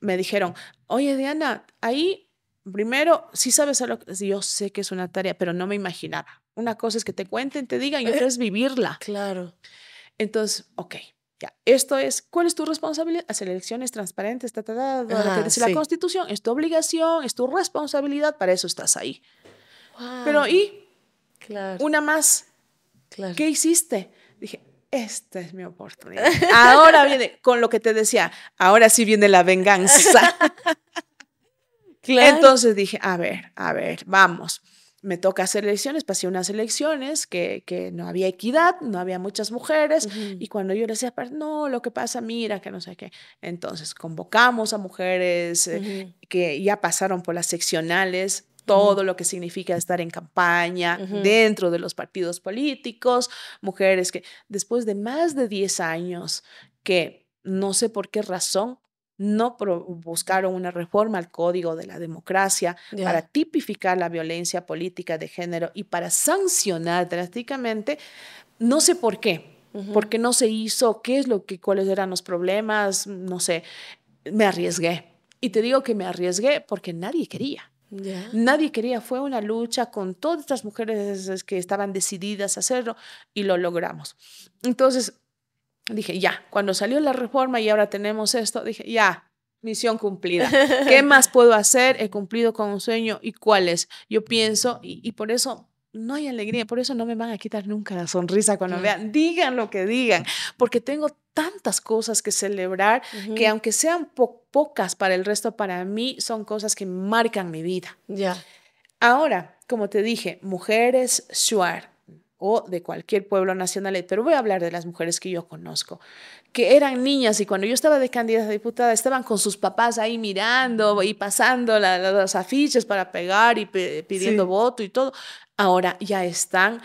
me dijeron, oye Diana, ahí primero, sí sabes, a lo yo sé que es una tarea, pero no me imaginaba una cosa es que te cuenten, te digan, y eh, otra es vivirla. Claro. Entonces, ok, ya. Esto es, ¿cuál es tu responsabilidad? Hacer elecciones transparentes, está ta, la Constitución. Es tu obligación, es tu responsabilidad, para eso estás ahí. Pero, ¿y? Claro. Una más. Claro. ¿Qué hiciste? Dije, esta es mi oportunidad. Ahora viene, con lo que te decía, ahora sí viene la venganza. [LAUGHS] claro. Entonces dije, a ver, a ver, vamos me toca hacer elecciones, pasé unas elecciones que, no había equidad, no había muchas mujeres, y cuando yo le decía, no, lo que pasa, mira, que no sé qué, entonces convocamos a mujeres eh, que ya pasaron por las seccionales, todo lo que significa estar en campaña, dentro de los partidos políticos, mujeres que después de más de 10 años que no sé por qué razón no buscaron una reforma al Código de la Democracia para tipificar la violencia política de género y para sancionar drásticamente, no sé por qué, Porque no se hizo, qué es lo que, cuáles eran los problemas, no sé, me arriesgué. Y te digo que me arriesgué porque nadie quería. Nadie quería, fue una lucha con todas estas mujeres que estaban decididas a hacerlo y lo logramos. Entonces, Dije, ya, cuando salió la reforma y ahora tenemos esto, dije, ya, misión cumplida. [LAUGHS] ¿Qué más puedo hacer? He cumplido con un sueño y cuáles. Yo pienso, y, por eso no hay alegría, por eso no me van a quitar nunca la sonrisa cuando vean. Digan lo que digan, porque tengo tantas cosas que celebrar que aunque sean pocas para el resto, para mí son cosas que marcan mi vida. Ya. Ahora, como te dije, mujeres suar o de cualquier pueblo nacional, pero voy a hablar de las mujeres que yo conozco, que eran niñas y cuando yo estaba de candidata a diputada estaban con sus papás ahí mirando y pasando las afiches para pegar y pidiendo voto y todo. Ahora ya están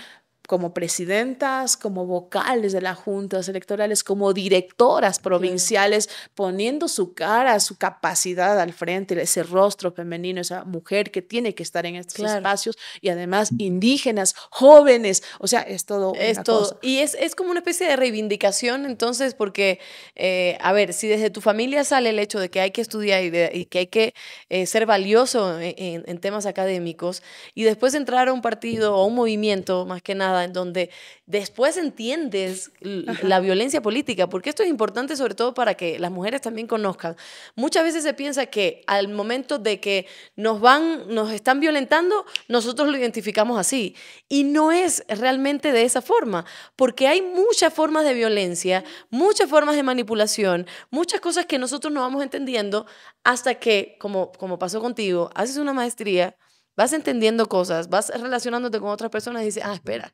como presidentas, como vocales de las juntas electorales, como directoras provinciales, poniendo su cara, su capacidad al frente, ese rostro femenino, esa mujer que tiene que estar en estos espacios y además indígenas, jóvenes, o sea, es todo. Es Y es, es, como una especie de reivindicación, entonces, porque, eh, a ver, si desde tu familia sale el hecho de que hay que estudiar y, que hay que eh, ser valioso en, en temas académicos, y después entrar a un partido o un movimiento, más que nada, en donde después entiendes la violencia política, porque esto es importante sobre todo para que las mujeres también conozcan. Muchas veces se piensa que al momento de que nos van, nos están violentando, nosotros lo identificamos así. Y no es realmente de esa forma, porque hay muchas formas de violencia, muchas formas de manipulación, muchas cosas que nosotros no vamos entendiendo hasta que, como, como pasó contigo, haces una maestría vas entendiendo cosas, vas relacionándote con otras personas y dices, ah, espera,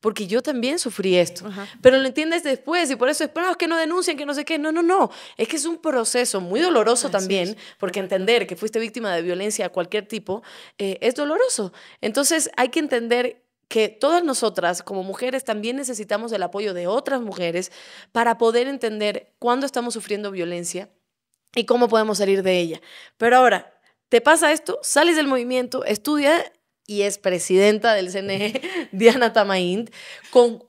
porque yo también sufrí esto. Pero lo entiendes después y por eso esperamos que no denuncien, que no sé qué. No, no, no. Es que es un proceso muy doloroso también, porque entender que fuiste víctima de violencia de cualquier tipo eh, es doloroso. Entonces hay que entender que todas nosotras como mujeres también necesitamos el apoyo de otras mujeres para poder entender cuándo estamos sufriendo violencia y cómo podemos salir de ella. Pero ahora, te pasa esto, sales del movimiento, estudia y es presidenta del CNE, [LAUGHS] Diana Tamaint, con,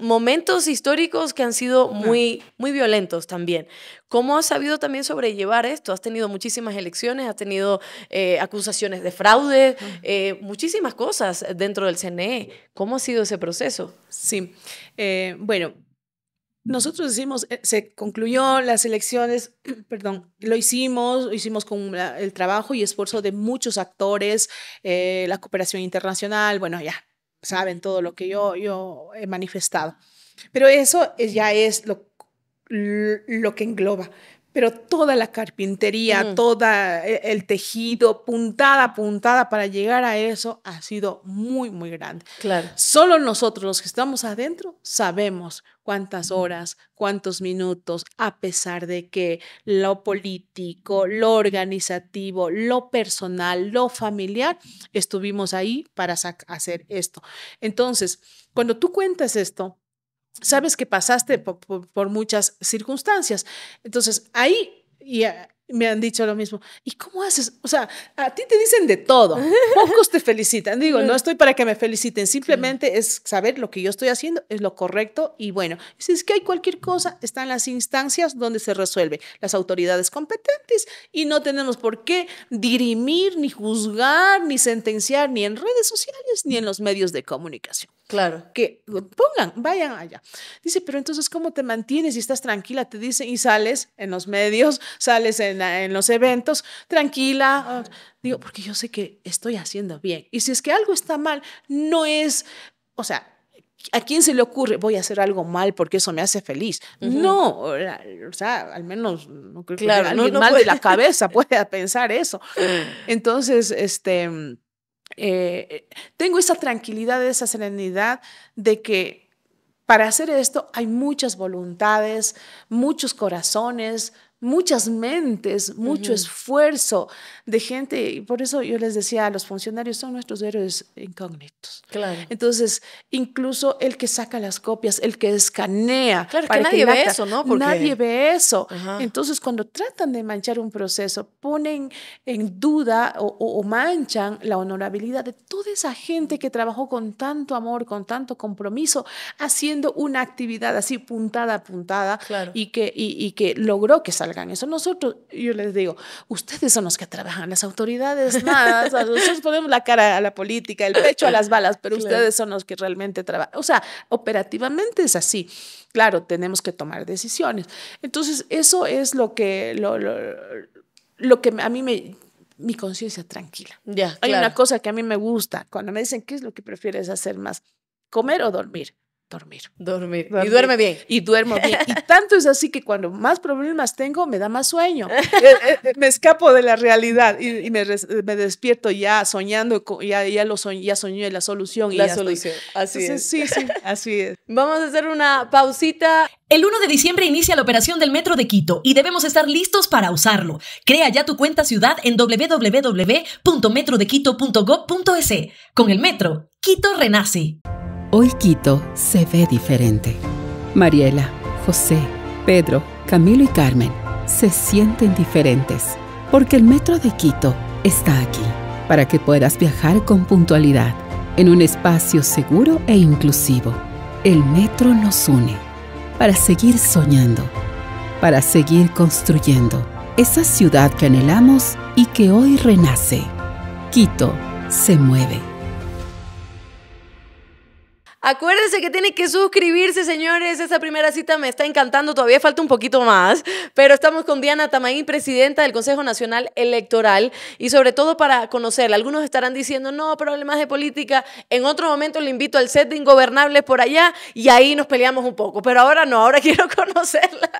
momentos históricos que han sido muy, muy violentos también. ¿Cómo has sabido también sobrellevar esto? Has tenido muchísimas elecciones, has tenido eh, acusaciones de fraude, eh, muchísimas cosas dentro del CNE. ¿Cómo ha sido ese proceso? Sí, eh, bueno, nosotros decimos, eh, se concluyó las elecciones, [CLEARS THROAT] perdón, lo hicimos, lo hicimos con el trabajo y esfuerzo de muchos actores, eh, la cooperación internacional, bueno, ya saben todo lo que yo, yo he manifestado. Pero eso ya es lo, lo que engloba pero toda la carpintería, todo toda e, el tejido, puntada puntada para llegar a eso ha sido muy, muy grande. Claro. Solo nosotros, los que estamos adentro, sabemos cuántas horas, cuántos minutos, a pesar de que lo político, lo organizativo, lo personal, lo familiar, estuvimos ahí para hacer esto. Entonces, cuando tú cuentas esto, sabes que pasaste por, muchas circunstancias. Entonces, ahí eh, me han dicho lo mismo. ¿Y cómo haces? O sea, a ti te dicen de todo. [LAUGHS] Pocos te felicitan. Digo, no estoy para que me feliciten. Simplemente es saber lo que yo estoy haciendo es lo correcto y bueno. Si es que hay cualquier cosa, están las instancias donde se resuelve, las autoridades competentes y no tenemos por qué dirimir, ni juzgar, ni sentenciar, ni en redes sociales, ni en los medios de comunicación. Claro. Que pongan, vayan allá. Dice, pero entonces, ¿cómo te mantienes y estás tranquila? Te dice y sales en los medios, [LAUGHS] sales en, los eventos, tranquila. Digo, porque yo sé que estoy haciendo bien. Y si es que algo está mal, no es, o sea, ¿A quién se le ocurre voy a hacer algo mal porque eso me hace feliz? No, o sea, al menos no creo que alguien mal de la cabeza [LAUGHS] pueda pensar eso. Entonces, este eh, tengo esa tranquilidad, esa serenidad de que para hacer esto hay muchas voluntades, muchos corazones, muchas mentes, mucho esfuerzo de gente. Y por eso yo les decía, los funcionarios son nuestros héroes incógnitos. Claro. Entonces, incluso el que saca las copias, el que escanea. para que nadie ve eso, ¿no? Nadie ve eso. Entonces, cuando tratan de manchar un proceso, ponen en duda o, manchan la honorabilidad de toda esa gente que trabajó con tanto amor, con tanto compromiso, haciendo una actividad así puntada a puntada y, que, y, y que logró que salga eso nosotros, yo les digo, ustedes son los que trabajan, las autoridades más, nosotros ponemos la cara a la política, el pecho a las balas, pero [LAUGHS] ustedes son los que realmente trabajan. O sea, operativamente es así. Claro, tenemos que tomar decisiones. Entonces, eso es lo que, lo, lo, que a mí me mi conciencia tranquila. Ya, Hay una cosa que a mí me gusta, cuando me dicen, ¿qué es lo que prefieres hacer más? ¿Comer o dormir? dormir. Dormir. Y duerme bien. Y duermo bien. [LAUGHS] Y tanto es así que cuando más problemas tengo, me da más sueño. [LAUGHS] Eh, eh, eh, me escapo de la realidad y, me, despierto ya soñando, ya, ya, lo ya soñé la solución. La solución. Así es. Sí, sí, así es. [LAUGHS] Vamos a hacer una pausita. El 1 de diciembre inicia la operación del Metro de Quito y debemos estar listos para usarlo. Crea ya tu cuenta ciudad en www.metrodequito.gov.es. Con el Metro, Quito renace. Hoy Quito se ve diferente. Mariela, José, Pedro, Camilo y Carmen se sienten diferentes porque el metro de Quito está aquí para que puedas viajar con puntualidad en un espacio seguro e inclusivo. El metro nos une para seguir soñando, para seguir construyendo esa ciudad que anhelamos y que hoy renace. Quito se mueve. Acuérdense que tienen que suscribirse, señores. Esa primera cita me está encantando. Todavía falta un poquito más, pero estamos con Diana Tamaín, presidenta del Consejo Nacional Electoral, y sobre todo para conocerla. Algunos estarán diciendo, no, problemas de política. En otro momento le invito al set de Ingobernables por allá y ahí nos peleamos un poco. Pero ahora no, ahora [LAUGHS] quiero conocerla,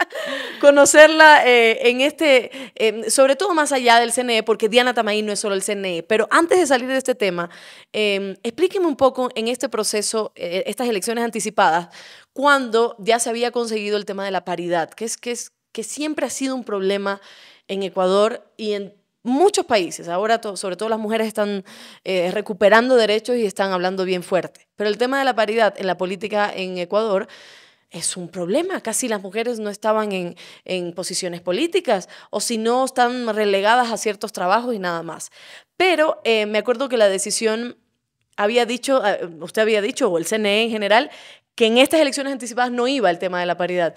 conocerla eh, en este, em, sobre todo más allá del CNE, porque Diana Tamaín no es solo el CNE. Pero antes de salir de este tema, em, explíqueme un poco en este proceso eh, eh, estas elecciones anticipadas, cuando ya se había conseguido el tema de la paridad, que, es, que, es, que siempre ha sido un problema en Ecuador y en muchos países. Ahora, sobre todo las mujeres están eh, recuperando derechos y están hablando bien fuerte. Pero el tema de la paridad en la política en Ecuador es un problema. Casi las mujeres no estaban en, posiciones políticas o si no, están relegadas a ciertos trabajos y nada más. Pero eh, me acuerdo que la decisión había dicho, eh, usted había dicho, o el CNE en general, que en estas elecciones anticipadas no iba el tema de la paridad.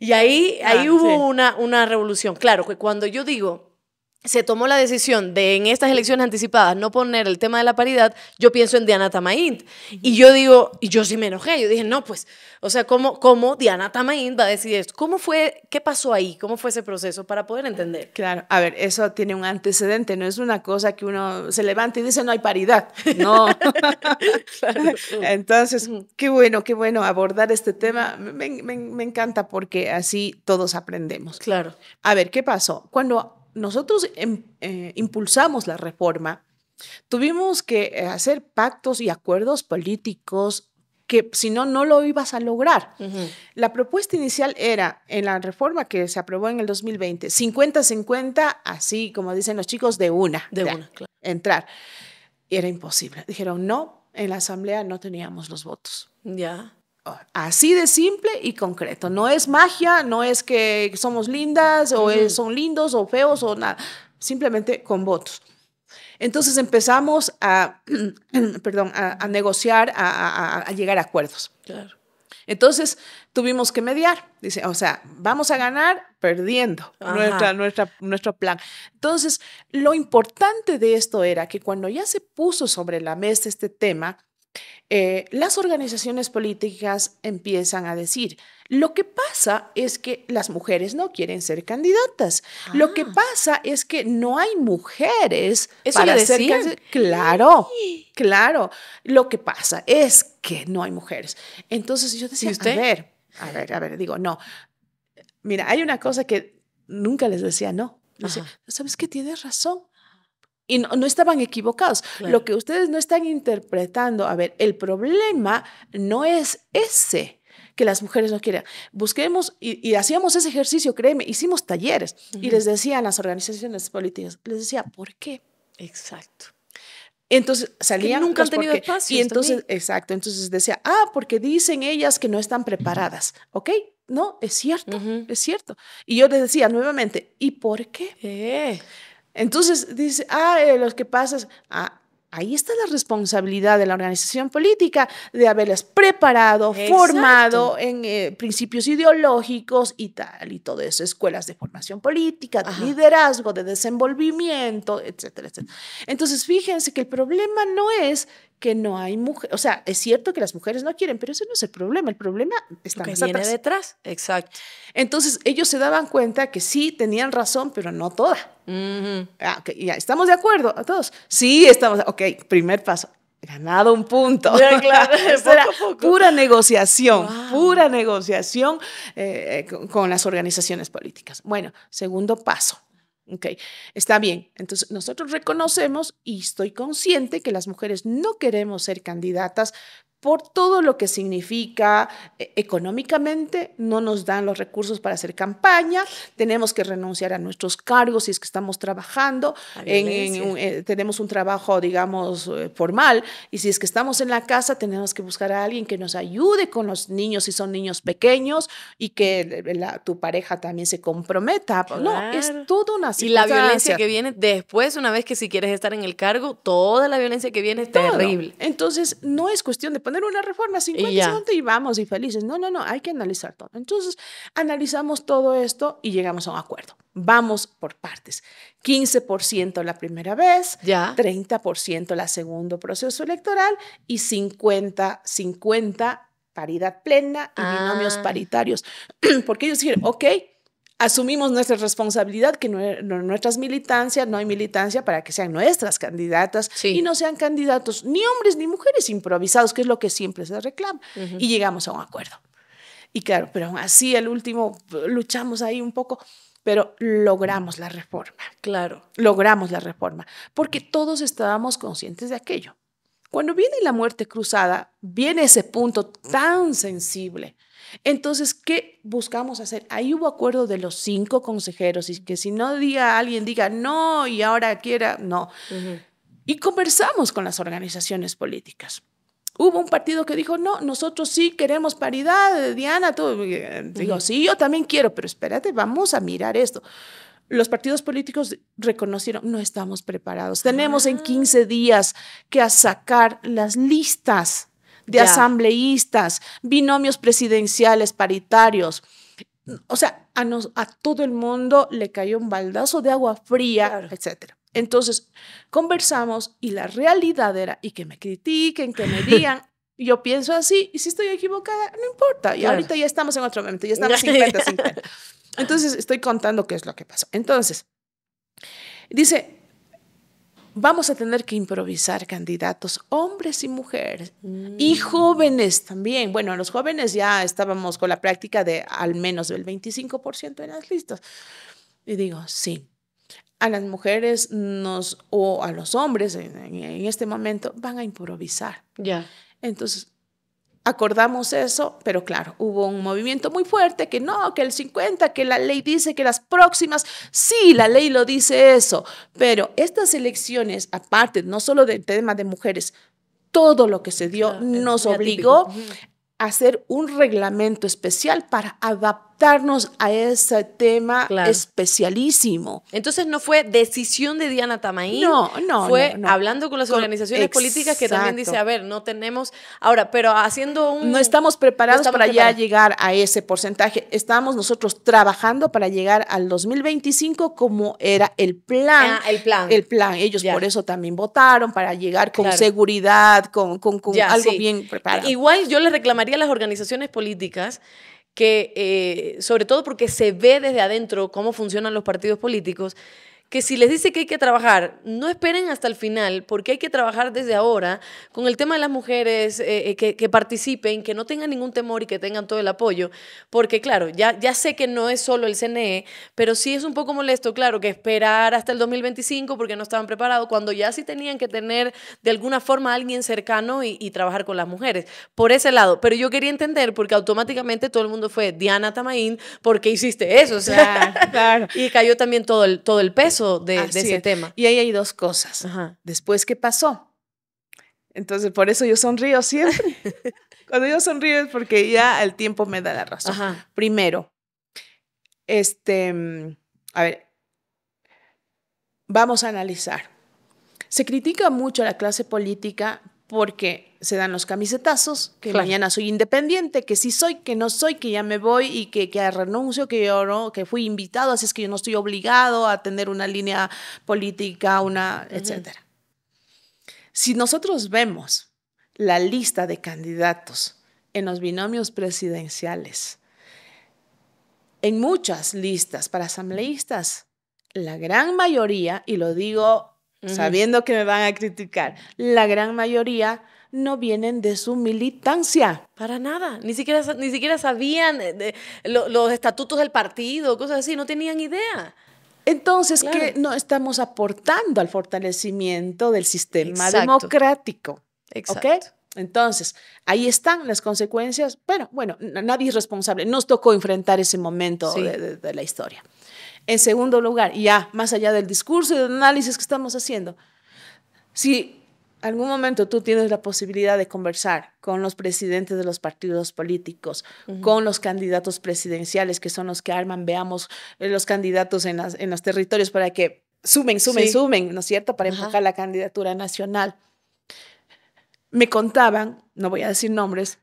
Y ahí, ahí ah, hubo una, una revolución. Claro, que cuando yo digo se tomó la decisión de en estas elecciones anticipadas no poner el tema de la paridad, yo pienso en Diana Tamaín. Y yo digo, y yo sí me enojé, yo dije, no, pues, o sea, ¿cómo, cómo Diana Tamaín va a decir esto? ¿Cómo fue, qué pasó ahí? ¿Cómo fue ese proceso para poder entender? Claro, a ver, eso tiene un antecedente, no es una cosa que uno se levanta y dice, no hay paridad, no. [LAUGHS] Entonces, qué bueno, qué bueno abordar este tema, me encanta porque así todos aprendemos. Claro. A ver, ¿qué pasó? Cuando nosotros em, eh, impulsamos la reforma, tuvimos que eh, hacer pactos y acuerdos políticos que si no, no lo ibas a lograr. La propuesta inicial era, en la reforma que se aprobó en el 2020, 50-50, así como dicen los chicos, de una. De, una, claro. Entrar. Y era imposible. Dijeron, no, en la asamblea no teníamos los votos. Ya. Así de simple y concreto. No es magia, no es que somos lindas o son lindos o feos o nada. Simplemente con votos. Entonces empezamos a, [CLEARS THROAT] perdón, a, negociar, a, llegar a acuerdos. Entonces tuvimos que mediar. Dice, o sea, vamos a ganar perdiendo nuestro plan. Entonces, lo importante de esto era que cuando ya se puso sobre la mesa este tema, eh, las organizaciones políticas empiezan a decir, lo que pasa es que las mujeres no quieren ser candidatas. Lo que ah. pasa es que no hay mujeres para ser candidatas. Claro, claro. Lo que pasa es que no hay mujeres. Entonces yo decía, a ver, a ver, a ver, digo, no. Mira, hay una cosa que nunca les decía no. sé ¿sabes qué? Tienes razón y no, estaban equivocados. Lo que ustedes no están interpretando, a ver, el problema no es ese que las mujeres no quieran. Busquemos y, hacíamos ese ejercicio, créeme, hicimos talleres y les decían las organizaciones políticas, les decía, ¿por qué? Exacto. Entonces salían. Que nunca han tenido Y entonces, exacto. Entonces decía, ah, porque dicen ellas que no están preparadas. Ok, no, es cierto, es cierto. Y yo les decía nuevamente, ¿y por qué? Eh. Entonces dice, ah, eh, los que pasas, ah, ahí está la responsabilidad de la organización política, de haberlas preparado, formado en eh, principios ideológicos y tal, y todo eso, escuelas de formación política, de liderazgo, de desenvolvimiento, etcétera, etcétera. Entonces, fíjense que el problema no es que no hay mujer, o sea, es cierto que las mujeres no quieren, pero ese no es el problema, el problema está que detrás, exacto. Entonces, ellos se daban cuenta que sí tenían razón, pero no toda. Ah, ya, estamos de acuerdo a todos. Sí, estamos, ok, primer paso. Ganado un punto. [LAUGHS] pura negociación, pura negociación eh, eh, con las organizaciones políticas. Bueno, segundo paso, Ok, está bien. Entonces, nosotros reconocemos y estoy consciente que las mujeres no queremos ser candidatas por todo lo que significa eh, económicamente, no nos dan los recursos para hacer campaña, tenemos que renunciar a nuestros cargos si es que estamos trabajando, en, eh, tenemos un trabajo, digamos, eh, formal, y si es que estamos en la casa, tenemos que buscar a alguien que nos ayude con los niños, si son niños pequeños, y que tu pareja también se comprometa. No, es todo una situación. Y la violencia que viene después, una vez que si quieres estar en el cargo, toda la violencia que viene es terrible. Entonces, no es cuestión de poner una reforma 50 y, vamos y felices. No, no, no, hay que analizar todo. Entonces, analizamos todo esto y llegamos a un acuerdo. Vamos por partes. 15% la primera vez, 30% la segundo proceso electoral y 50, 50 paridad plena y binomios ah. paritarios. [CLEARS THROAT] Porque ellos dijeron, ok, asumimos nuestra responsabilidad, que no, nuestras militancias, no hay militancia para que sean nuestras candidatas y no sean candidatos ni hombres ni mujeres improvisados, que es lo que siempre se reclama. Y llegamos a un acuerdo. Y claro, pero aún así, el último, eh, luchamos ahí un poco, pero logramos la reforma. Claro. Logramos la reforma, porque todos estábamos conscientes de aquello. Cuando viene la muerte cruzada, viene ese punto tan sensible entonces, ¿qué buscamos hacer? Ahí hubo acuerdo de los cinco consejeros y que si no diga alguien, diga no y ahora quiera, no. Y conversamos con las organizaciones políticas. Hubo un partido que dijo, no, nosotros sí queremos paridad, Diana, tú. Eh, digo, sí, yo también quiero, pero espérate, vamos a mirar esto los partidos políticos reconocieron, no estamos preparados. Tenemos en 15 ah. días que sacar las listas de asambleístas, binomios presidenciales paritarios. O sea, a, todo el mundo le cayó un baldazo de agua fría, etc. Entonces, conversamos y la realidad era, y que me critiquen, que me digan, [LAUGHS] yo pienso así, y si estoy equivocada, no importa. Y ahorita ya estamos en otro momento, ya estamos 50-50. [LAUGHS] Entonces, estoy contando qué es lo que pasó. Entonces, dice, vamos a tener que improvisar candidatos, hombres y mujeres, mm. y jóvenes también. Bueno, los jóvenes ya estábamos con la práctica de al menos del 25% en las listas. Y digo, sí, a las mujeres nos, o a los hombres en, este momento van a improvisar. Ya. Entonces, acordamos eso, pero claro, hubo un movimiento muy fuerte que no, que el 50, que la ley dice que las próximas, sí, la ley lo dice eso, pero estas elecciones, aparte, no solo del tema de mujeres, todo lo que se dio nos obligó a hacer un reglamento especial para adaptar adaptarnos a ese tema especialísimo. Entonces no fue decisión de Diana Tamaín, no, no, fue hablando con las organizaciones políticas que también dice, a ver, no tenemos, ahora, pero haciendo un... No estamos preparados para ya llegar a ese porcentaje, estamos nosotros trabajando para llegar al 2025 como era el plan. Ah, el plan. El plan, ellos por eso también votaron, para llegar con seguridad, con, algo bien preparado. Igual yo le reclamaría a las organizaciones políticas, que eh, sobre todo porque se ve desde adentro cómo funcionan los partidos políticos, que si les dice que hay que trabajar, no esperen hasta el final, porque hay que trabajar desde ahora con el tema de las mujeres, eh, eh, que, participen, que no tengan ningún temor y que tengan todo el apoyo, porque claro, ya, ya sé que no es solo el CNE, pero sí es un poco molesto, claro, que esperar hasta el 2025 porque no estaban preparados, cuando ya sí tenían que tener de alguna forma alguien cercano y, trabajar con las mujeres, por ese lado, pero yo quería entender, porque automáticamente todo el mundo fue, Diana Tamaín, porque hiciste eso? O sea, [LAUGHS] y cayó también todo el, todo el peso de, ese tema. Y ahí hay dos cosas. Después, ¿qué pasó? Entonces, por eso yo sonrío siempre. [LAUGHS] Cuando yo sonrío es porque ya el tiempo me da la razón. Primero, este, a ver, vamos a analizar. Se critica mucho a la clase política porque se dan los camisetazos, que mañana soy independiente, que sí soy, que no soy, que ya me voy y que, que renuncio, que yo no, que fui invitado, así es que yo no estoy obligado a tener una línea política, una, etcétera. Si nosotros vemos la lista de candidatos en los binomios presidenciales, en muchas listas para asambleístas, la gran mayoría, y lo digo sabiendo que me van a criticar, la gran mayoría no vienen de su militancia. Para nada, ni siquiera, ni siquiera sabían de, los estatutos del partido, cosas así, no tenían idea. Entonces, ¿qué? no estamos aportando al fortalecimiento del sistema democrático. Exacto. Entonces, ahí están las consecuencias, pero bueno, nadie es responsable. Nos tocó enfrentar ese momento de, la historia. En segundo lugar, ya más allá del discurso y del análisis que estamos haciendo, si algún momento tú tienes la posibilidad de conversar con los presidentes de los partidos políticos, con los candidatos presidenciales, que son los que arman, veamos, eh, los candidatos en, en los territorios para que sumen, sumen, sumen, ¿no es cierto?, para enfocar la candidatura nacional. Me contaban, no voy a decir nombres,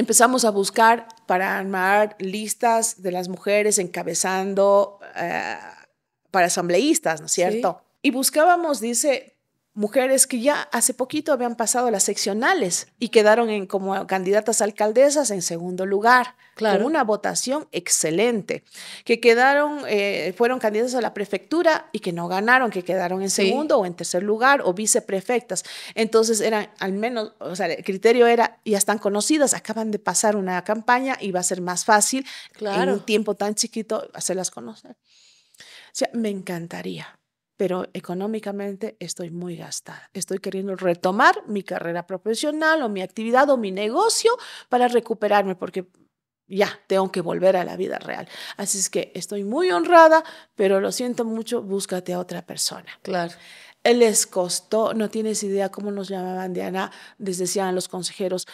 empezamos a buscar para armar listas de las mujeres encabezando eh, para asambleístas, ¿no es cierto? Y buscábamos, dice, mujeres que ya hace poquito habían pasado las seccionales y quedaron en, como candidatas alcaldesas en segundo lugar, con una votación excelente, que quedaron, eh, fueron candidatas a la prefectura y que no ganaron, que quedaron en segundo o en tercer lugar o viceprefectas. Entonces eran, al menos, o sea, el criterio era, ya están conocidas, acaban de pasar una campaña y va a ser más fácil claro. en un tiempo tan chiquito hacerlas conocer. O sea, me encantaría pero económicamente estoy muy gastada. Estoy queriendo retomar mi carrera profesional o mi actividad o mi negocio para recuperarme porque ya tengo que volver a la vida real. Así es que estoy muy honrada, pero lo siento mucho, búscate a otra persona. Claro eh, les costó, no tienes idea cómo nos llamaban, Diana, les decían los consejeros,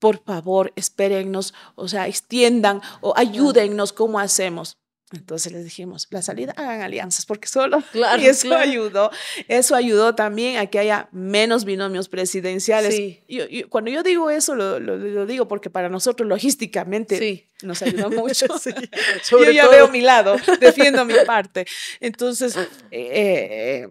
por favor, espérennos, o sea, extiendan o ayúdennos, ¿cómo hacemos? Entonces les dijimos, la salida, hagan alianzas, porque solo [LAUGHS] y eso ayudó. Eso ayudó también a que haya menos binomios presidenciales. Sí. cuando yo digo eso, lo, digo porque para nosotros logísticamente nos ayudó [LAUGHS] mucho. yo ya veo mi lado, defiendo mi parte. Entonces, [LAUGHS] eh, eh,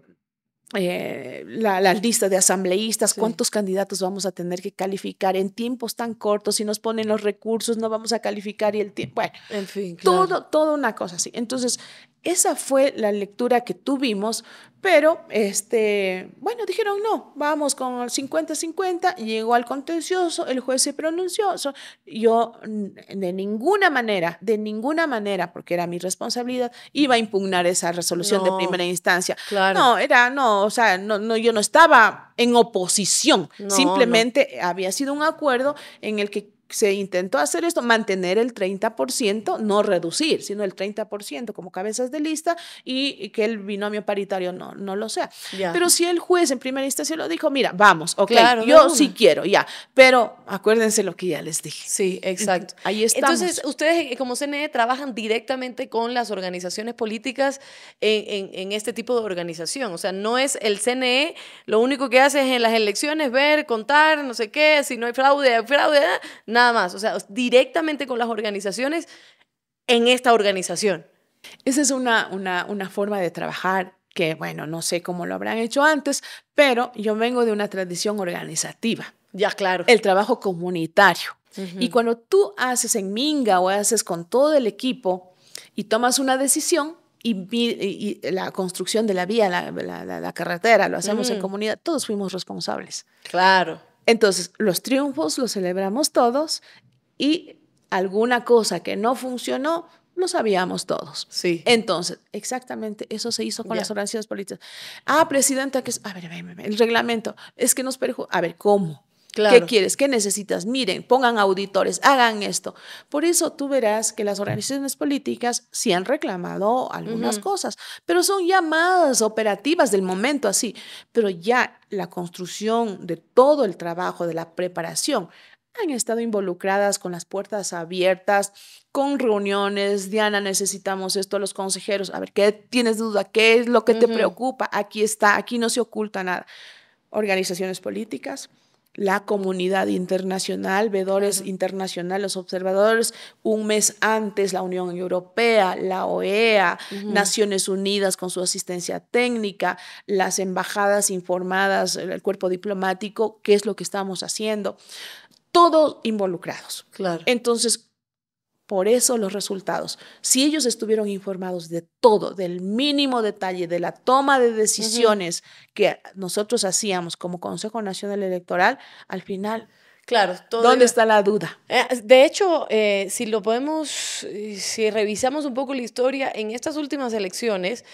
eh, la, lista de asambleístas, cuántos candidatos vamos a tener que calificar en tiempos tan cortos, si nos ponen los recursos, no vamos a calificar y el tiempo, bueno, en fin, todo, toda una cosa así. Entonces, esa fue la lectura que tuvimos, pero este, bueno, dijeron no, vamos con el 50-50, llegó al contencioso, el juez se pronunció. Yo de ninguna manera, de ninguna manera, porque era mi responsabilidad, iba a impugnar esa resolución de primera instancia. No, era, no, o sea, no, no, yo no estaba en oposición, simplemente había sido un acuerdo en el que se intentó hacer esto, mantener el 30%, no reducir, sino el 30% como cabezas de lista y, que el binomio paritario no, no lo sea. Pero si el juez en primera instancia lo dijo, mira, vamos, ok, yo sí quiero, ya, pero acuérdense lo que ya les dije. Sí, exacto. Ahí está Entonces, ustedes eh, como CNE trabajan directamente con las organizaciones políticas en, en, este tipo de organización, o sea, no es el CNE, lo único que hace es en las elecciones ver, contar, no sé qué, si no hay fraude, fraude, nada ah, nada más, o sea, directamente con las organizaciones en esta organización. Esa es una, una, forma de trabajar que, bueno, no sé cómo lo habrán hecho antes, pero yo vengo de una tradición organizativa. Ya, claro. El trabajo comunitario. Y cuando tú haces en Minga o haces con todo el equipo y tomas una decisión, y, la construcción de la vía, la, carretera, lo hacemos en mm. comunidad, todos fuimos responsables. Claro. Entonces, los triunfos los celebramos todos y alguna cosa que no funcionó, lo sabíamos todos. Sí. Entonces, exactamente eso se hizo con las oraciones políticas. Ah, presidenta, que es, a ver, a ver, el reglamento, es que nos perjudica. A ver, ¿cómo? ¿Qué quieres? ¿Qué necesitas? Miren, pongan auditores, hagan esto. Por eso tú verás que las organizaciones políticas sí han reclamado algunas cosas, pero son llamadas operativas del momento así. Pero ya la construcción de todo el trabajo, de la preparación, han estado involucradas con las puertas abiertas, con reuniones, Diana, necesitamos esto, los consejeros, a ver, ¿qué tienes duda? ¿Qué es lo que te preocupa? Aquí está, aquí no se oculta nada. Organizaciones políticas, la comunidad internacional, vedores internacionales, los observadores, un mes antes la Unión Europea, la OEA, Naciones Unidas con su asistencia técnica, las embajadas informadas, el cuerpo diplomático, qué es lo que estamos haciendo, todos involucrados. Claro. Entonces, por eso los resultados. Si ellos estuvieron informados de todo, del mínimo detalle, de la toma de decisiones que nosotros hacíamos como Consejo Nacional Electoral, al final... Claro, ¿dónde está la duda? Eh, de hecho, eh, si lo podemos, eh, si revisamos un poco la historia, en estas últimas elecciones,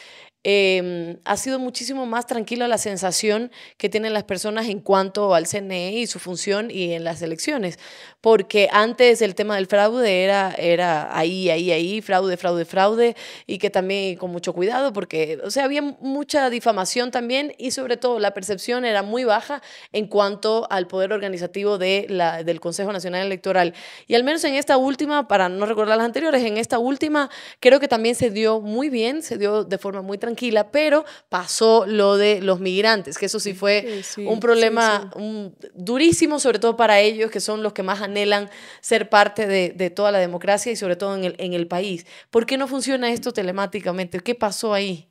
Em, ha sido muchísimo más tranquila la sensación que tienen las personas en cuanto al CNE y su función y en las elecciones. Porque antes el tema del fraude era, era ahí, ahí, ahí, fraude, fraude, fraude, y que también con mucho cuidado, porque, o sea, había mucha difamación también y sobre todo la percepción era muy baja en cuanto al poder organizativo de la, del Consejo Nacional Electoral. Y al menos en esta última, para no recordar las anteriores, en esta última creo que también se dio muy bien, se dio de forma muy tranquila tranquila, pero pasó lo de los migrantes, que eso sí fue un problema durísimo, sobre todo para ellos, que son los que más anhelan ser parte de, toda la democracia y sobre todo en el, en el país. ¿Por qué no funciona esto telemáticamente? ¿Qué pasó ahí?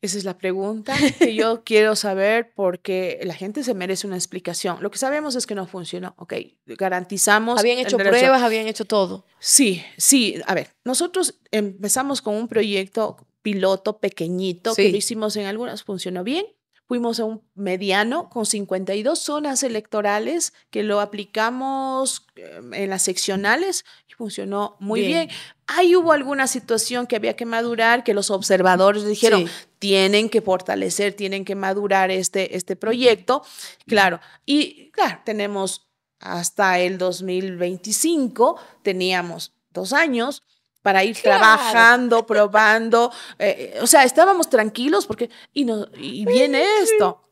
Esa es la pregunta que yo [LAUGHS] quiero saber porque la gente se merece una explicación. Lo que sabemos es que no funcionó, ok. Garantizamos. Habían hecho pruebas, habían hecho todo. Sí, sí. A ver, nosotros empezamos con un proyecto piloto pequeñito que lo hicimos en algunas, funcionó bien. Fuimos a un mediano con 52 zonas electorales que lo aplicamos em, en las seccionales y funcionó muy bien. Ahí hubo alguna situación que había que madurar, que los observadores dijeron, tienen que fortalecer, tienen que madurar este, este proyecto. Claro, y claro, tenemos hasta el 2025, teníamos dos años para ir trabajando, probando. Eh, eh, o sea, estábamos tranquilos porque, y, no, y viene esto.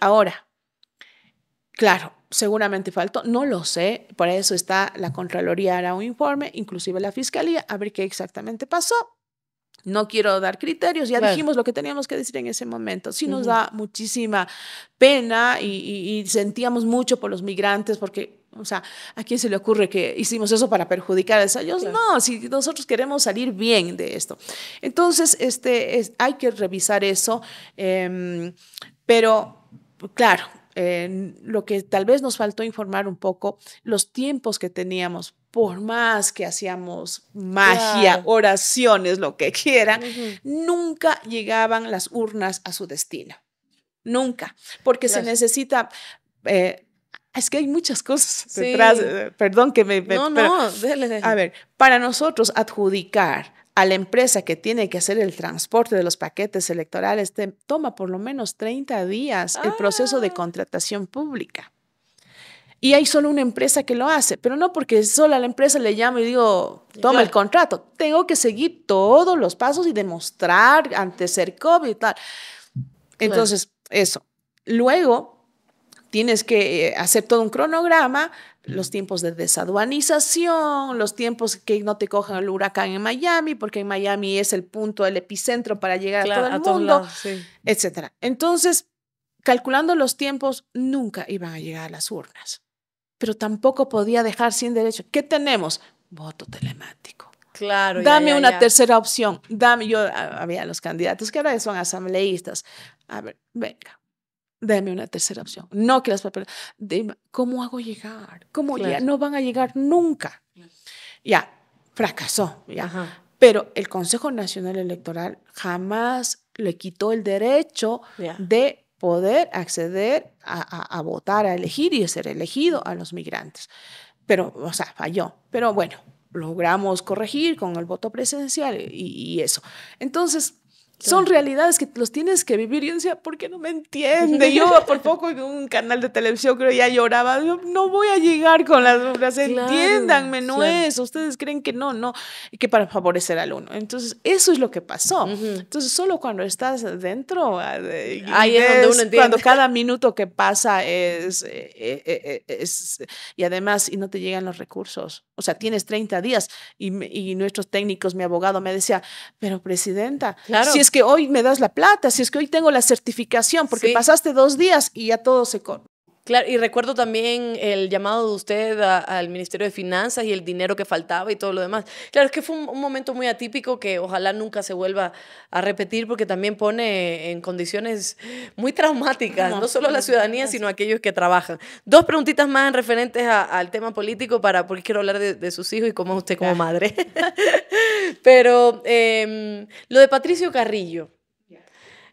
Ahora, claro, seguramente faltó, no lo sé, por eso está la Contraloría hará un informe, inclusive la Fiscalía, a ver qué exactamente pasó. No quiero dar criterios, ya dijimos lo que teníamos que decir en ese momento. Sí nos da muchísima pena y sentíamos mucho por los migrantes porque o sea, ¿a quién se le ocurre que hicimos eso para perjudicar a ellos? No, si nosotros queremos salir bien de esto. Entonces, este, hay que revisar eso, em, pero claro, lo que tal vez nos faltó informar un poco, los tiempos que teníamos, por más que hacíamos magia, oraciones, lo que quieran, nunca llegaban las urnas a su destino. Nunca, porque se necesita eh, Ah, es que hay muchas cosas [LAUGHS] detrás. Eh, perdón que me... No, no, A ver, para nosotros adjudicar a la empresa que tiene que hacer el transporte de los paquetes electorales te toma por lo menos 30 días el proceso de ah. contratación pública. Y hay solo una empresa que lo hace, pero no porque solo a la empresa le llamo y digo, toma el contrato. Tengo que seguir todos los pasos y demostrar ante ser COVID y tal. Entonces, eso. Luego, tienes que eh, hacer todo un cronograma, los tiempos de desaduanización, los tiempos que no te cojan el huracán en Miami, porque en Miami es el punto, el epicentro para llegar a todo el mundo, etc. etcétera. Entonces, calculando los tiempos, nunca iban a llegar a las urnas. Pero tampoco podía dejar sin derecho. ¿Qué tenemos? Voto telemático. Claro. Dame una tercera opción. Dame, yo había los candidatos que ahora son asambleístas. A ver, venga, Dame una tercera opción. No que las papeles. ¿Cómo hago llegar? ¿Cómo no van a llegar nunca? Ya, fracasó. Pero el Consejo Nacional Electoral jamás le quitó el derecho de poder acceder a, votar, a elegir y ser elegido a los migrantes. Pero, o sea, falló. Pero bueno, logramos corregir con el voto presencial y, y eso. Entonces, son realidades que los tienes que vivir. Yo decía, ¿por qué no me entiende? Yo [LAUGHS] por poco en un canal de televisión creo ya lloraba. no voy a llegar con las obras, entiéndanme, no es. Ustedes creen que no, no, y que para favorecer al uno. Entonces, eso es lo que pasó. Entonces, solo cuando estás dentro, ah, ahí es, donde uno entiende. Cuando cada minuto que pasa eh, eh, eh, es, y además, y no te llegan los recursos. O sea, tienes 30 días y, y nuestros técnicos, mi abogado me decía, pero presidenta, claro es que hoy me das la plata, si es que hoy tengo la certificación, porque pasaste dos días y ya todo se con. Claro, y recuerdo también el llamado de usted al Ministerio de Finanzas y el dinero que faltaba y todo lo demás. Claro, es que fue un, momento muy atípico que ojalá nunca se vuelva a repetir porque también pone en condiciones muy traumáticas, no, solo a la ciudadanía, sino a aquellos que trabajan. Dos preguntitas más referentes al tema político para, porque quiero hablar de, sus hijos y cómo es usted como madre. [LAUGHS] [LAUGHS] Pero em, lo de Patricio Carrillo.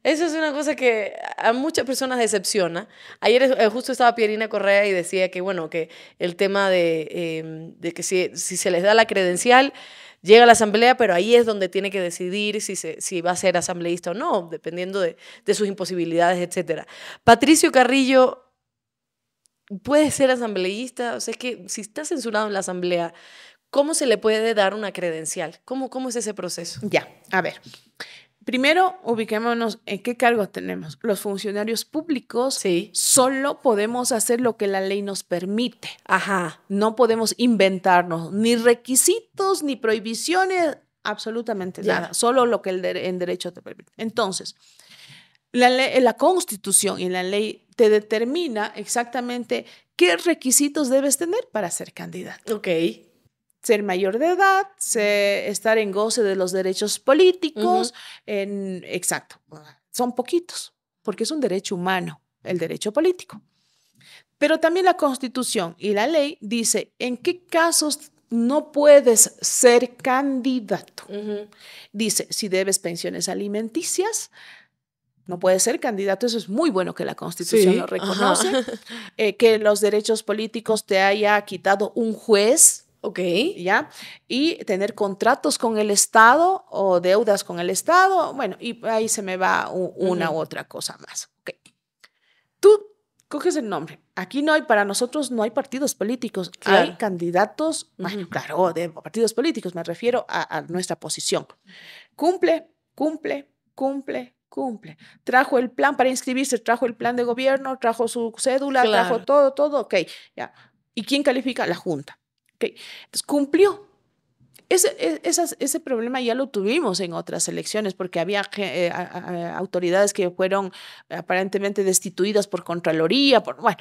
Eso es una cosa que a muchas personas decepciona. Ayer eh, justo estaba Pierina Correa y decía que, bueno, que el tema de, em, que si, se les da la credencial, llega a la asamblea, pero ahí es donde tiene que decidir si, si va a ser asambleísta o no, dependiendo de, sus imposibilidades, etc. Patricio Carrillo puede ser asambleísta, o sea, es que si está censurado en la asamblea, ¿cómo se le puede dar una credencial? ¿Cómo, cómo es ese proceso? Ya, a ver. Primero, ubiquémonos en qué cargo tenemos. Los funcionarios públicos solo podemos hacer lo que la ley nos permite. Ajá. No podemos inventarnos ni requisitos ni prohibiciones, absolutamente nada. Solo lo que el, derecho te permite. Entonces, la, la constitución y la ley te determina exactamente qué requisitos debes tener para ser candidato. Ok ser mayor de edad, estar en goce de los derechos políticos, exacto, son poquitos, porque es un derecho humano, el derecho político. Pero también la constitución y la ley dice en qué casos no puedes ser candidato. Dice, si debes pensiones alimenticias, no puedes ser candidato, eso es muy bueno que la Constitución lo reconoce, [LAUGHS] eh, que los derechos políticos te haya quitado un juez Ok. ¿Ya? Y tener contratos con el Estado o deudas con el Estado. Bueno, y ahí se me va una u otra cosa más. Ok. Tú coges el nombre. Aquí no hay, para nosotros no hay partidos políticos. Hay candidatos, claro, de partidos políticos, me refiero a, nuestra posición. Cumple, cumple, cumple, cumple. Trajo el plan para inscribirse, trajo el plan de gobierno, trajo su cédula, trajo todo, todo, ok. Ya. ¿Y quién califica? La Junta cumplió. E, ese, problema ya lo tuvimos en otras elecciones porque había eh, autoridades que fueron aparentemente destituidas por Contraloría, por, bueno,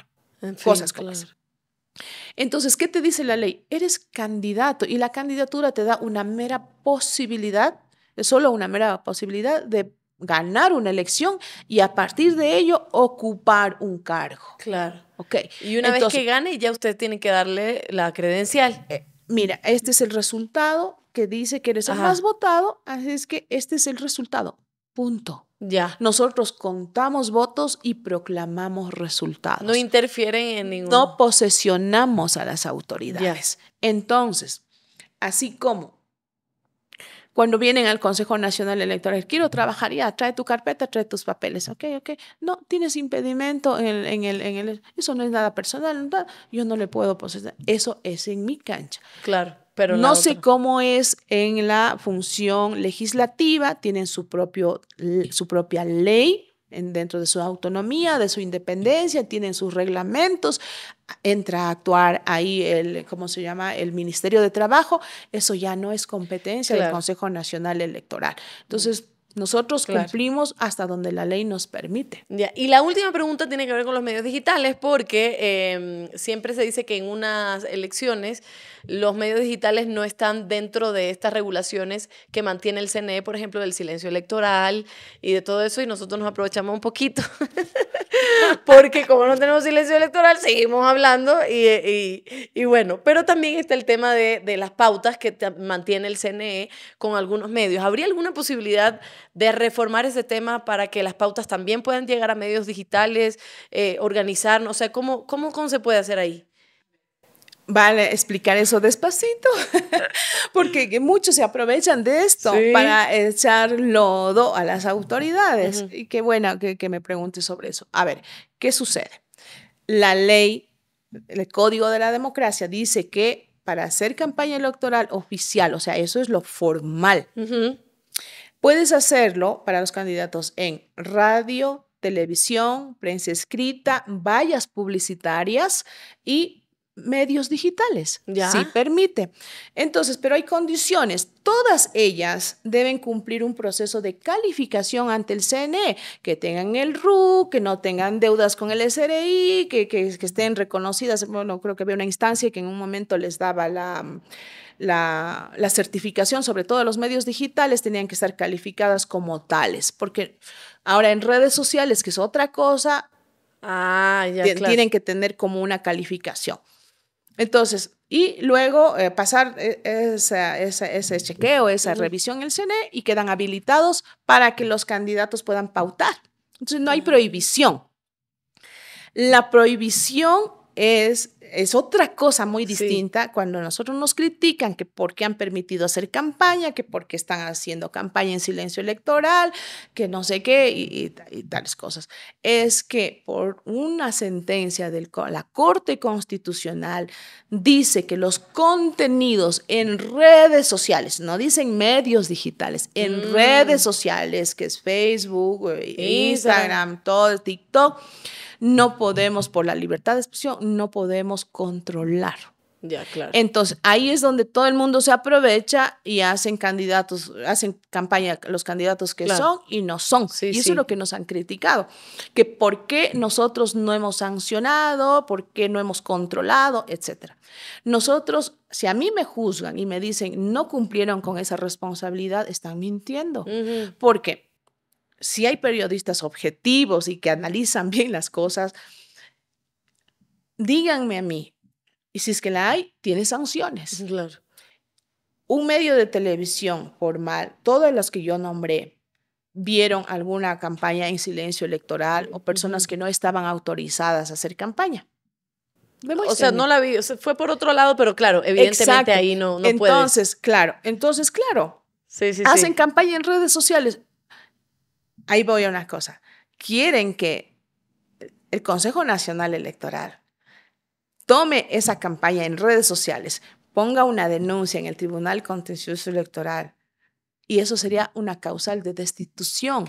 cosas como Entonces, ¿qué te dice la ley? Eres candidato y la candidatura te da una mera posibilidad, solo una mera posibilidad de ganar una elección y a partir de ello ocupar un cargo. Claro. Ok. Y una vez que gane, ya usted tiene que darle la credencial. Eh, mira, este es el resultado que dice que eres el más votado, así es que este es el resultado. Punto. Ya. Nosotros contamos votos y proclamamos resultados. No interfieren en ningún. No posesionamos a las autoridades. Entonces, así como cuando vienen al Consejo Nacional Electoral, quiero trabajar ya, trae tu carpeta, trae tus papeles, ok, ok. No, tienes impedimento en, el, en el, en el eso no es nada personal, yo no le puedo procesar. Eso es en mi cancha. Claro. Pero no sé cómo es en la función legislativa, tienen su, propio, su propia ley dentro de su autonomía, de su independencia, tienen sus reglamentos, entra a actuar ahí el, ¿cómo se llama?, el Ministerio de Trabajo, eso ya no es competencia del Consejo Nacional Electoral. Mm. Entonces, nosotros cumplimos hasta donde la ley nos permite. Y la última pregunta tiene que ver con los medios digitales, porque em, siempre se dice que en unas elecciones los medios digitales no están dentro de estas regulaciones que mantiene el CNE, por ejemplo, del silencio electoral y de todo eso, y nosotros nos aprovechamos un poquito, [LAUGHS] porque como no tenemos silencio electoral, seguimos hablando y, bueno, pero también está el tema de, las pautas que mantiene el CNE con algunos medios. ¿Habría alguna posibilidad de reformar ese tema para que las pautas también puedan llegar a medios digitales, eh, organizarnos? O sea, ¿cómo, ¿cómo, ¿cómo se puede hacer ahí? a explicar eso despacito, [LAUGHS] porque muchos se aprovechan de esto para echar lodo a las autoridades. Y qué bueno que, me preguntes sobre eso. A ver, ¿qué sucede? La ley, el Código de la Democracia dice que para hacer campaña electoral oficial, o sea, eso es lo formal, puedes hacerlo para los candidatos en radio, televisión, prensa escrita, vallas publicitarias y medios digitales, ¿Ya? si permite. Entonces, pero hay condiciones. Todas ellas deben cumplir un proceso de calificación ante el CNE, que tengan el RU, que no tengan deudas con el SRI, que, estén reconocidas. Bueno, creo que había una instancia que en un momento les daba la... La, certificación, sobre todo los medios digitales, tenían que estar calificadas como tales, porque ahora en redes sociales, que es otra cosa, ah, tienen que tener como una calificación. Entonces, y luego eh, pasar eh, ese chequeo, esa revisión en el CNE y quedan habilitados para que los candidatos puedan pautar. Entonces, no hay prohibición. La prohibición es, es otra cosa muy distinta cuando nosotros nos critican que por qué han permitido hacer campaña, que por qué están haciendo campaña en silencio electoral, que no sé qué y, tales cosas. Es que por una sentencia de la Corte Constitucional dice que los contenidos en redes sociales, no dicen medios digitales, en mm. redes sociales, que es Facebook, Instagram, eh, Instagram todo, TikTok, no podemos, por la libertad de expresión, no podemos controlar. Ya, claro. Entonces, ahí es donde todo el mundo se aprovecha y hacen candidatos, hacen campaña los candidatos que son y no son. y eso es lo que nos han criticado, que por qué nosotros no hemos sancionado, por qué no hemos controlado, etcétera. Nosotros, si a mí me juzgan y me dicen no cumplieron con esa responsabilidad, están mintiendo. ¿Por qué? si hay periodistas objetivos y que analizan [LAUGHS] bien las cosas, díganme a mí, y si es que la hay, tiene sanciones. Un medio de televisión formal, todas las que yo nombré, vieron alguna campaña en silencio electoral o personas que no estaban autorizadas a hacer campaña. O sea, no la vi, fue por otro lado, pero claro, evidentemente ahí no, entonces, Claro, entonces, claro, entonces, Sí, sí, Hacen campaña en redes sociales ahí voy a una cosa. Quieren que el Consejo Nacional Electoral tome esa campaña en redes sociales, ponga una denuncia en el Tribunal Contencioso Electoral y eso sería una causal de destitución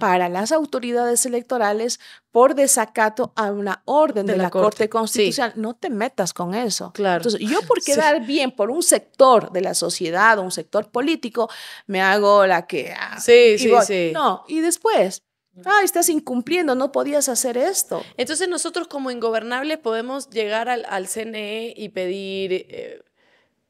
para las autoridades electorales por desacato a una orden de, la, Corte, Constitucional. No te metas con eso. Entonces, yo por quedar [LAUGHS] bien por un sector de la sociedad o un sector político, me hago la que... Ah, sí, sí, sí. No, y después, Ah, estás incumpliendo, no podías hacer esto. Entonces nosotros como ingobernables podemos llegar al, CNE y pedir eh,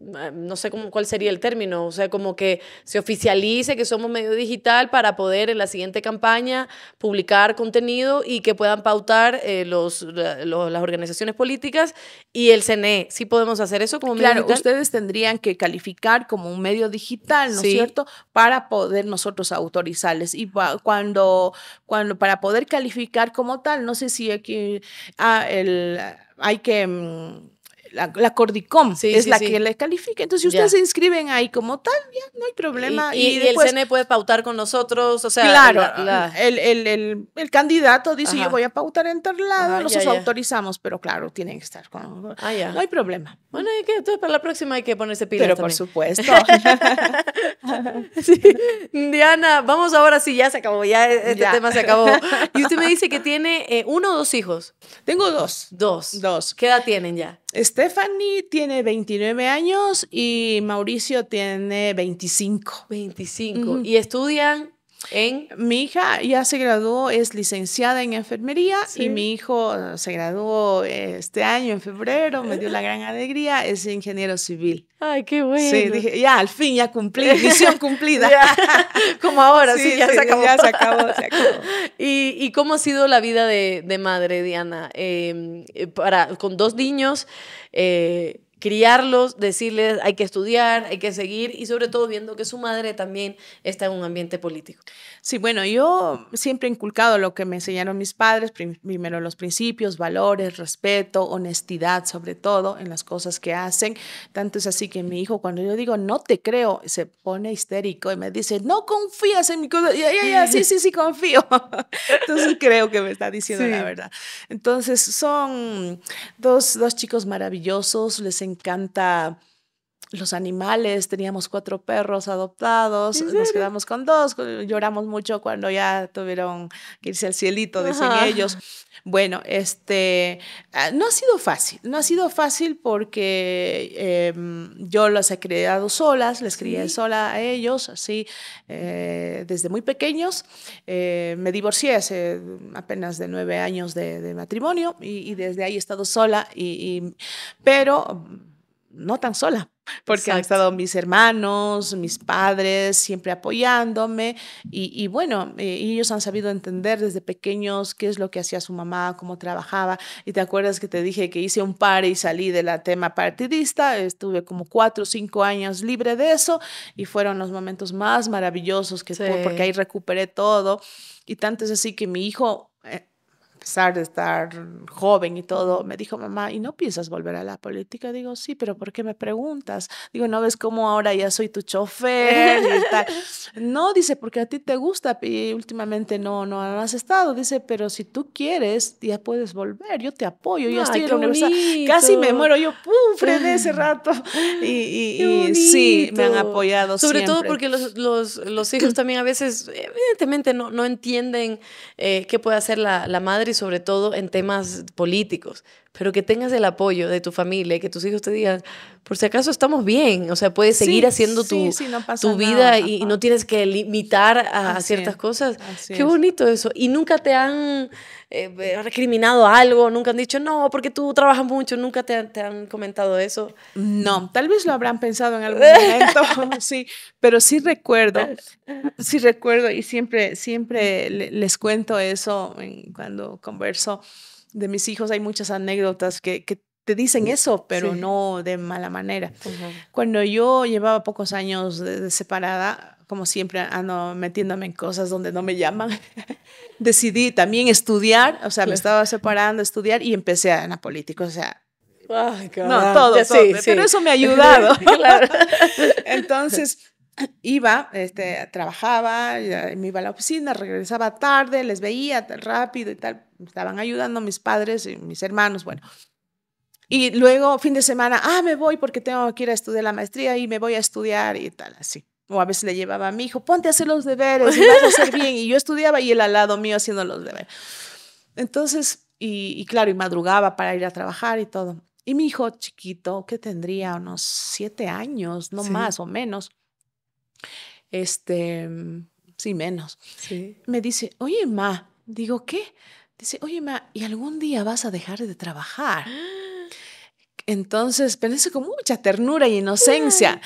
eh, no sé cómo, cuál sería el término, o sea, como que se oficialice que somos medio digital para poder en la siguiente campaña publicar contenido y que puedan pautar eh, los, las organizaciones políticas y el CNE. Sí podemos hacer eso como medio Claro, ustedes tendrían que calificar como un medio digital, ¿no es cierto? Para poder nosotros autorizarles y cuando, cuando, para poder calificar como tal, no sé si aquí ah, hay que mm, la, Cordicom es la que les califica. Entonces, si ustedes se inscriben ahí como tal, ya no hay problema. Y, el CNE puede pautar con nosotros, o sea... Claro, el, candidato dice, yo voy a pautar en tal lado, nosotros autorizamos, pero claro, tienen que estar con... Ah, no hay problema. Bueno, entonces para la próxima hay que ponerse ese Pero por supuesto. [LAUGHS] Diana, vamos ahora sí, ya se acabó, ya e-, este tema se acabó. Y usted me dice que tiene eh, uno o dos hijos. Tengo dos. Dos. Dos. ¿Qué edad tienen ya? Stephanie tiene 29 años y Mauricio tiene 25. 25. ¿Y estudian? En... Mi hija ya se graduó, es licenciada en enfermería y mi hijo eh, se graduó eh, este año en febrero, me dio la gran alegría, es ingeniero civil. Ay, qué bueno. Sí, dije, ya, al fin, ya cumplí, [LAUGHS] misión cumplida. [LAUGHS] Como ahora, sí, ya, se acabó. [LAUGHS] ya ¿Y, cómo ha sido la vida de, madre, Diana? Em, eh, para, con dos niños, criarlos, decirles hay que estudiar, hay que seguir y sobre todo viendo que su madre también está en un ambiente político. Sí, bueno, yo siempre he inculcado lo que me enseñaron mis padres, primero los principios, valores, respeto, honestidad sobre todo en las cosas que hacen. Tanto es así que mi hijo cuando yo digo no te creo, se pone histérico y me dice no confías en mi cosa, ya, ya, ya, sí, sí, sí confío. [LAUGHS] Entonces creo que me está diciendo la verdad. Entonces son dos, dos chicos maravillosos, les encanta los animales, teníamos cuatro perros adoptados, nos quedamos con dos, lloramos mucho cuando ya tuvieron que irse al cielito, de ellos. Bueno, este, ah, no ha sido fácil, no ha sido fácil porque em, yo las he creado solas, les crié sola a ellos, así, eh, desde muy pequeños. Eh, me divorcié hace apenas de nueve años de, matrimonio y, desde ahí he estado sola, pero no tan sola, porque han estado mis hermanos, mis padres, siempre apoyándome. Y, bueno, eh, ellos han sabido entender desde pequeños qué es lo que hacía su mamá, cómo trabajaba. Y te acuerdas que te dije que hice un par y salí de la tema partidista. Estuve como cuatro o cinco años libre de eso. Y fueron los momentos más maravillosos que porque ahí recuperé todo. Y tanto es así que mi hijo a pesar de estar joven y todo, me dijo, mamá, ¿y no piensas volver a la política? Digo, sí, pero ¿por qué me preguntas? Digo, ¿no ves cómo ahora ya soy tu chofer [LAUGHS] No, dice, porque a ti te gusta y últimamente no, no has estado. Dice, pero si tú quieres, ya puedes volver, yo te apoyo, yo estoy en la universidad. Casi me muero, yo, ¡pum!, frené ese [LAUGHS] rato. Y, sí, me han apoyado Sobre todo porque los, hijos [CLEARS THROAT] también a veces, evidentemente, no, entienden eh, qué puede hacer la madre y sobre todo en temas políticos, pero que tengas el apoyo de tu familia, y que tus hijos te digan, por si acaso estamos bien, o sea, puedes seguir haciendo tu, tu vida y, no tienes que limitar a, ciertas cosas. Qué bonito eso. Y nunca te han eh, eh, recriminado algo, nunca han dicho, no, porque tú trabajas mucho, nunca te, te han comentado eso. No, mm. tal vez lo habrán pensado en algún momento, [LAUGHS] sí, pero sí recuerdo, sí recuerdo y siempre, siempre les cuento eso cuando converso de mis hijos hay muchas anécdotas que, que te dicen mm, eso, pero no de mala manera. Cuando yo llevaba pocos años de, separada, como siempre ando metiéndome en cosas donde no me llaman, [LAUGHS] decidí también estudiar, o sea, me estaba separando, estudiar y empecé a la política, o sea, no, todo, todo pero eso me ha ayudado. [LAUGHS] [LAUGHS] Entonces, iba, este, trabajaba, me iba a la oficina, regresaba tarde, les veía rápido y tal, estaban ayudando mis padres y mis hermanos, bueno. Y luego, fin de semana, ah, me voy porque tengo que ir a estudiar la maestría y me voy a estudiar y tal, así. O a veces le llevaba a mi hijo, ponte a hacer los deberes y vas a hacer bien. Y yo estudiaba y él al lado mío haciendo los deberes. Entonces, y, claro, y madrugaba para ir a trabajar y todo. Y mi hijo chiquito, que tendría unos siete años, no más o menos, este, sí menos, sí. me dice, oye, ma, digo, ¿qué? Dice, oye, ma, ¿y algún día vas a dejar de trabajar? [GASPS] Entonces, pensé con mucha ternura y inocencia.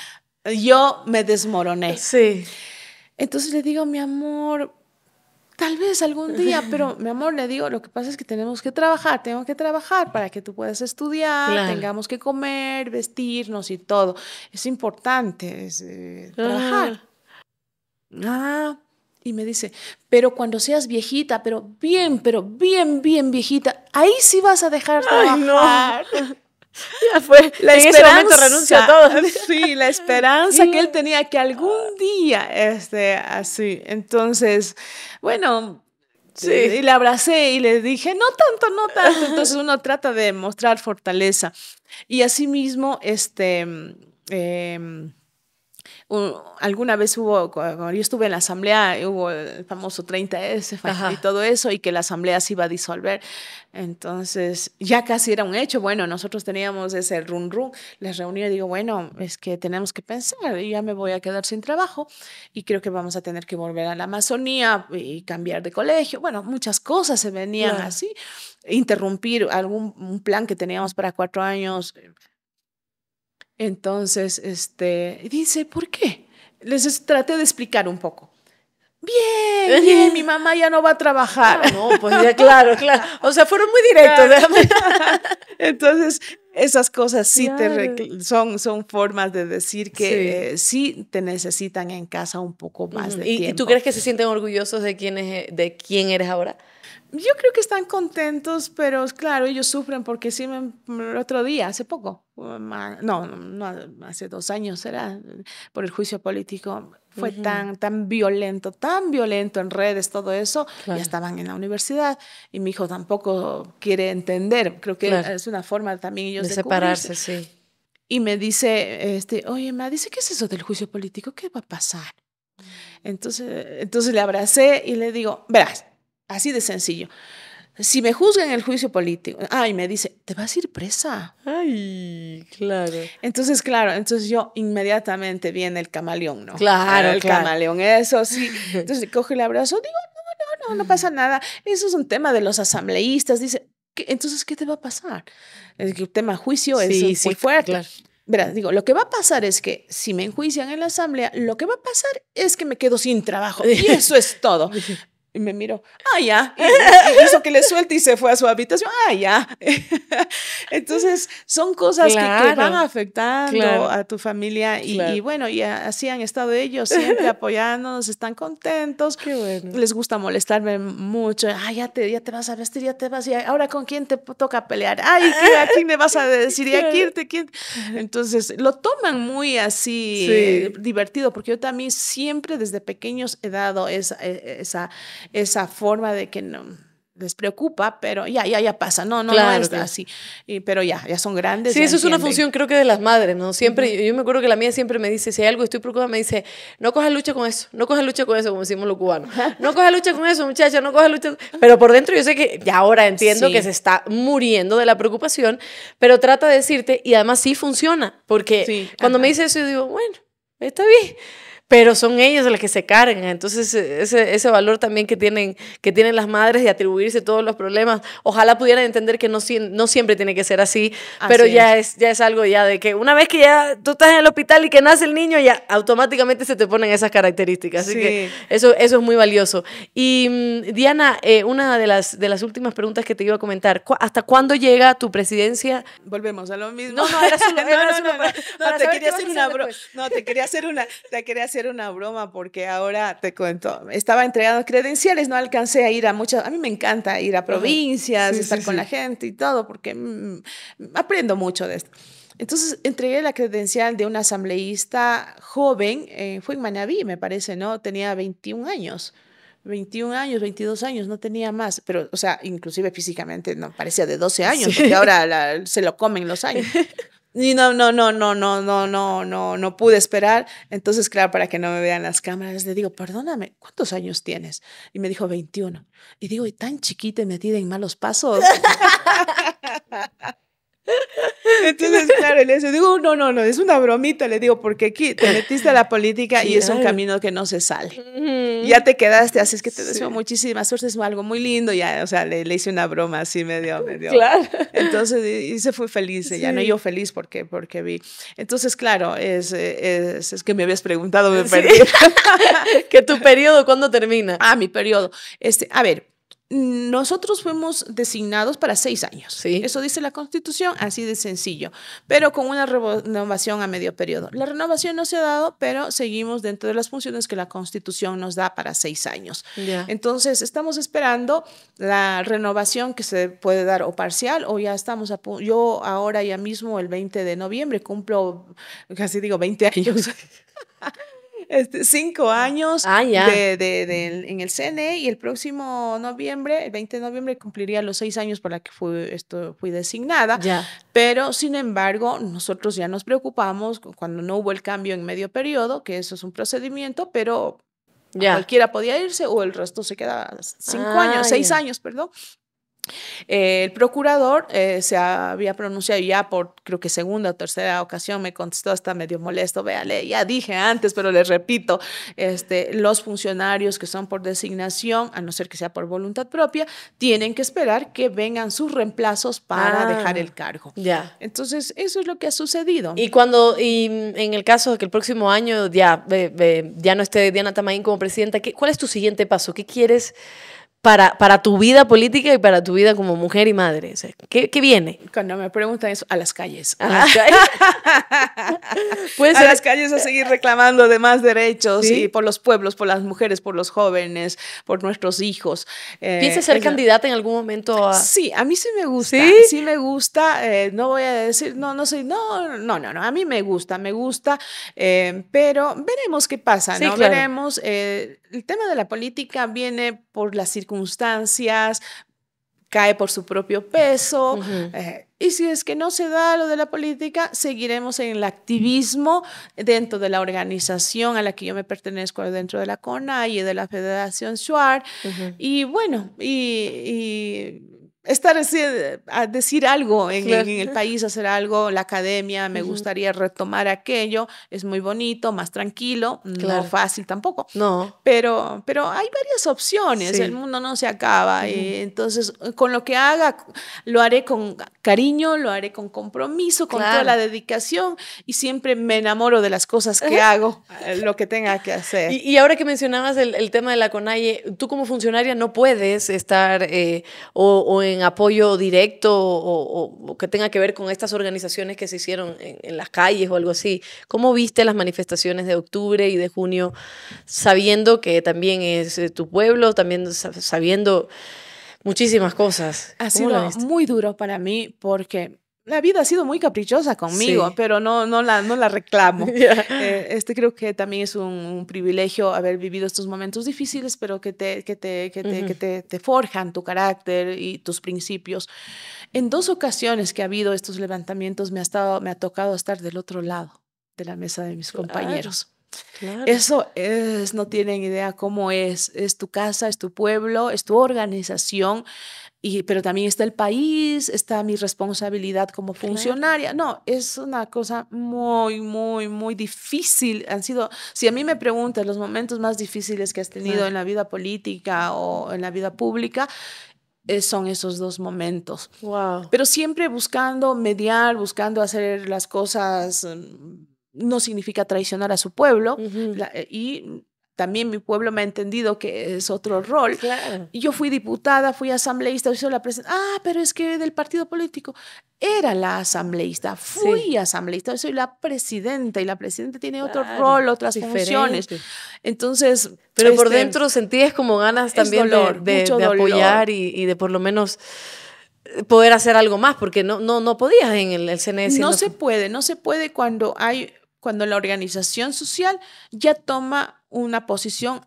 Yo me desmoroné. Sí. Entonces le digo, mi amor, tal vez algún día, [LAUGHS] pero mi amor, le digo, lo que pasa es que tenemos que trabajar, tenemos que trabajar para que tú puedas estudiar, tengamos que comer, vestirnos y todo. Es importante eh, trabajar. ah, y me dice, pero cuando seas viejita, pero bien, pero bien, bien viejita, ahí sí vas a dejar trabajar. Ay, no. [LAUGHS] fue. [LAUGHS] La esperanza, renuncia a todo. [LAUGHS] Sí, la esperanza que él tenía que algún día, este, así. Entonces, bueno, Sí. Y le abracé y le dije, no tanto, no tanto. Entonces uno trata de mostrar fortaleza. Y asimismo, este, em, alguna vez hubo, cuando yo estuve en la asamblea, eh, hubo el famoso 30S y todo eso, y que la asamblea se iba a disolver. Entonces, ya casi era un hecho. Bueno, nosotros teníamos ese run run, les reuní y digo, bueno, es que tenemos que pensar, ya me voy a quedar sin trabajo y creo que vamos a tener que volver a la Amazonía y cambiar de colegio. Bueno, muchas cosas se venían así interrumpir algún plan que teníamos para cuatro años, eh, entonces, este, dice, ¿por qué? Les traté de explicar un poco. Bien, [LAUGHS] bien, mi mamá ya no va a trabajar. Ah, no, pues ya, claro, claro. O sea, fueron muy directos. ¿eh? [LAUGHS] Entonces, esas cosas sí te son, formas de decir que eh, sí. te necesitan en casa un poco más de tiempo. ¿Y tú crees que se sienten orgullosos de quién, de quién eres ahora? Yo creo que están contentos, pero claro, ellos sufren porque sí, el otro día, hace poco, no, hace dos años era, por el juicio político, fue tan, tan violento, tan violento en redes, todo eso, ya estaban en la universidad y mi hijo tampoco quiere entender, creo que es una forma también ellos de, separarse, cubrirse. sí. Y me dice, este, oye, ma, dice, ¿qué es eso del juicio político? ¿Qué va a pasar? Mm. Entonces, entonces le abracé y le digo, verás, Así de sencillo. Si me juzgan en el juicio político, ay, me dice, te vas a ir presa. Ay, claro. Entonces, claro, entonces yo inmediatamente viene el camaleón, ¿no? Claro, el camaleón, eso sí. [LAUGHS] Entonces coge el abrazo, digo, no, no, no, no pasa nada. Eso es un tema de los asambleístas, dice, entonces, ¿qué te va a pasar? El tema juicio es muy fuerte. Claro. Verás, digo, lo que va a pasar es que si me enjuician en la asamblea, lo que va a pasar es que me quedo sin trabajo. Y eso es todo. [LAUGHS] Y me miro, ah, ya. Y, eso que le suelte y se fue a su habitación, ah, ya. [LAUGHS] Entonces, son cosas que, van afectando a tu familia. Y, bueno, y así han estado ellos, siempre [LAUGHS] apoyándonos, están contentos. Qué bueno. Les gusta molestarme mucho. Ah, ya te, ya te vas a vestir, ya te vas. Y ahora, ¿con quién te toca pelear? Ay, ¿a quién me vas a [LAUGHS] decir? ¿Y a quién quién? Entonces, lo toman muy así eh, divertido, porque yo también siempre desde pequeños he dado esa e, e, esa forma de que no les preocupa, pero ya, ya, ya pasa, no, no, no es así, pero ya, ya son grandes. Sí, eso es una función creo que de las madres, ¿no? Siempre, yo, me acuerdo que la mía siempre me dice, si hay algo estoy preocupada, me dice, no coja lucha con eso, no coja lucha con eso, como decimos los cubanos, [LAUGHS] no cojas lucha con eso, muchacha, no cojas lucha, pero por dentro yo sé que ya ahora entiendo que se está muriendo de la preocupación, pero trata de decirte, y además sí funciona, porque cuando me dice eso yo digo, bueno, está bien pero son ellos los que se cargan. Entonces, e, ese, ese valor también que tienen, que tienen las madres de atribuirse todos los problemas, ojalá pudieran entender que no, no siempre tiene que ser así, pero ya es. ya es algo ya de que una vez que ya tú estás en el hospital y que nace el niño, ya automáticamente se te ponen esas características. Así que eso, eso es muy valioso. Y mm, Diana, eh, una de las, de las últimas preguntas que te iba a comentar, ¿hasta cuándo llega tu presidencia? Volvemos a lo mismo. No, no, [LAUGHS] no, te quería hacer una, bro, no, te quería hacer una, te quería una broma porque ahora te cuento, estaba entregando credenciales, no alcancé a ir a muchas, a mí me encanta ir a provincias, estar con la gente y todo, porque mm, mm, aprendo mucho de esto. Entonces entregué la credencial de un asambleísta joven, eh, fue en Manabí, me parece, ¿no? Tenía 21 años. 21 años, 22 años, no tenía más, pero, o sea, inclusive físicamente, no, parecía de 12 años, porque ahora se lo comen los años. [LAUGHS] Y no, no, no, no, no, no, no, no, no pude esperar. Entonces, claro, para que no me vean las cámaras, le digo, perdóname, ¿cuántos años tienes? Y me dijo, 21. Y digo, y tan chiquita y metida en malos pasos. [LAUGHS] Entonces, claro, le digo, no, no, no, es una bromita, le digo, porque aquí te metiste a la política y es un camino que no se sale. Ya te quedaste, así es que te deseo muchísimas suerte, es algo muy lindo, ya, o sea, le, le hice una broma así medio, medio. Claro. Entonces, y, se fue feliz, ya no yo feliz porque, porque vi. Entonces, claro, es, es, que me habías preguntado, me [LAUGHS] que tu periodo, ¿cuándo termina? Ah, mi periodo. Este, a ver, nosotros fuimos designados para seis años. Eso dice la Constitución, así de sencillo, pero con una renovación a medio periodo. La renovación no se ha dado, pero seguimos dentro de las funciones que la Constitución nos da para seis años. Entonces, estamos esperando la renovación que se puede dar o parcial o ya estamos a Yo ahora ya mismo, el 20 de noviembre, cumplo, casi digo, 20 años. [LAUGHS] este, cinco ah. años ah, de, de, en el CNE y el próximo noviembre, el 20 de noviembre, cumpliría los seis años para que fui, esto, fui designada. Pero, sin embargo, nosotros ya nos preocupamos cuando no hubo el cambio en medio periodo, que eso es un procedimiento, pero Cualquiera podía irse o el resto se quedaba cinco ah, años, seis años, perdón el procurador eh, se había pronunciado ya por creo que segunda o tercera ocasión, me contestó hasta medio molesto, véale, ya dije antes, pero les repito, este, los funcionarios que son por designación, a no ser que sea por voluntad propia, tienen que esperar que vengan sus reemplazos para ah, dejar el cargo. Ya. Entonces, eso es lo que ha sucedido. Y cuando, y en el caso de que el próximo año ya, eh, eh, ya no esté Diana Tamayín como presidenta, ¿qué, ¿cuál es tu siguiente paso? ¿Qué quieres? para, tu vida política y para tu vida como mujer y madre? ¿qué, viene? Cuando me preguntan eso, a las calles. A las calles, [LAUGHS] a, las calles a seguir reclamando de más derechos y por los pueblos, por las mujeres, por los jóvenes, por nuestros hijos. Eh, ¿Piensas ser candidata en algún momento? Sí, a mí sí me gusta. Sí, me gusta. Eh, no voy a decir, no, no sé, no, no, no, no. A mí me gusta, me gusta, eh, pero veremos qué pasa, ¿no? Veremos. Eh, el tema de la política viene por las circunstancias, cae por su propio peso. Eh, y si es que no se da lo de la política, seguiremos en el activismo dentro de la organización a la que yo me pertenezco, dentro de la CONA y de la Federación SUAR. Y bueno, y estar así, eh, a decir algo en, el país, hacer algo, la academia, me gustaría retomar aquello, es muy bonito, más tranquilo, no fácil tampoco. No. Pero, pero hay varias opciones, el mundo no se acaba, eh, entonces eh, con lo que haga, lo haré con cariño, lo haré con compromiso, con toda la dedicación y siempre me enamoro de las cosas que hago, [LAUGHS] lo que tenga que hacer. Y, ahora que mencionabas el, tema de la CONAIE, tú como funcionaria no puedes estar o, o en en apoyo directo o, que tenga que ver con estas organizaciones que se hicieron en, en, las calles o algo así. ¿Cómo viste las manifestaciones de octubre y de junio, sabiendo que también es eh, tu pueblo, también sabiendo muchísimas cosas? Ha sido muy duro para mí porque la vida ha sido muy caprichosa conmigo, pero no, no, la, no la reclamo. [LAUGHS] Eh, este creo que también es un, privilegio haber vivido estos momentos difíciles, pero que te, que te, que, te, te, forjan tu carácter y tus principios. En dos ocasiones que ha habido estos levantamientos, me ha, estado, me ha tocado estar del otro lado de la mesa de mis compañeros. Eso es, no tienen idea cómo es. Es tu casa, es tu pueblo, es tu organización pero también está el país, está mi responsabilidad como funcionaria. No, es una cosa muy, muy, muy difícil. Han sido, si a mí me preguntas los momentos más difíciles que has tenido en la vida política o en la vida pública, eh, son esos dos momentos. Pero siempre buscando mediar, buscando hacer las cosas mm, no significa traicionar a su pueblo eh, y también mi pueblo me ha entendido que es otro rol. y Yo fui diputada, fui asambleísta, soy la presidenta. Ah, pero es que del partido político. Era la asambleísta, fui asambleísta asambleísta, soy la presidenta y la presidenta tiene otro rol, otras funciones. Entonces. Pero por este, dentro sentías como ganas también de, apoyar y, de por lo menos eh, poder hacer algo más, porque no, no, no podías en el, el CNS. no, se puede, no se puede cuando hay cuando la organización social ya toma una posición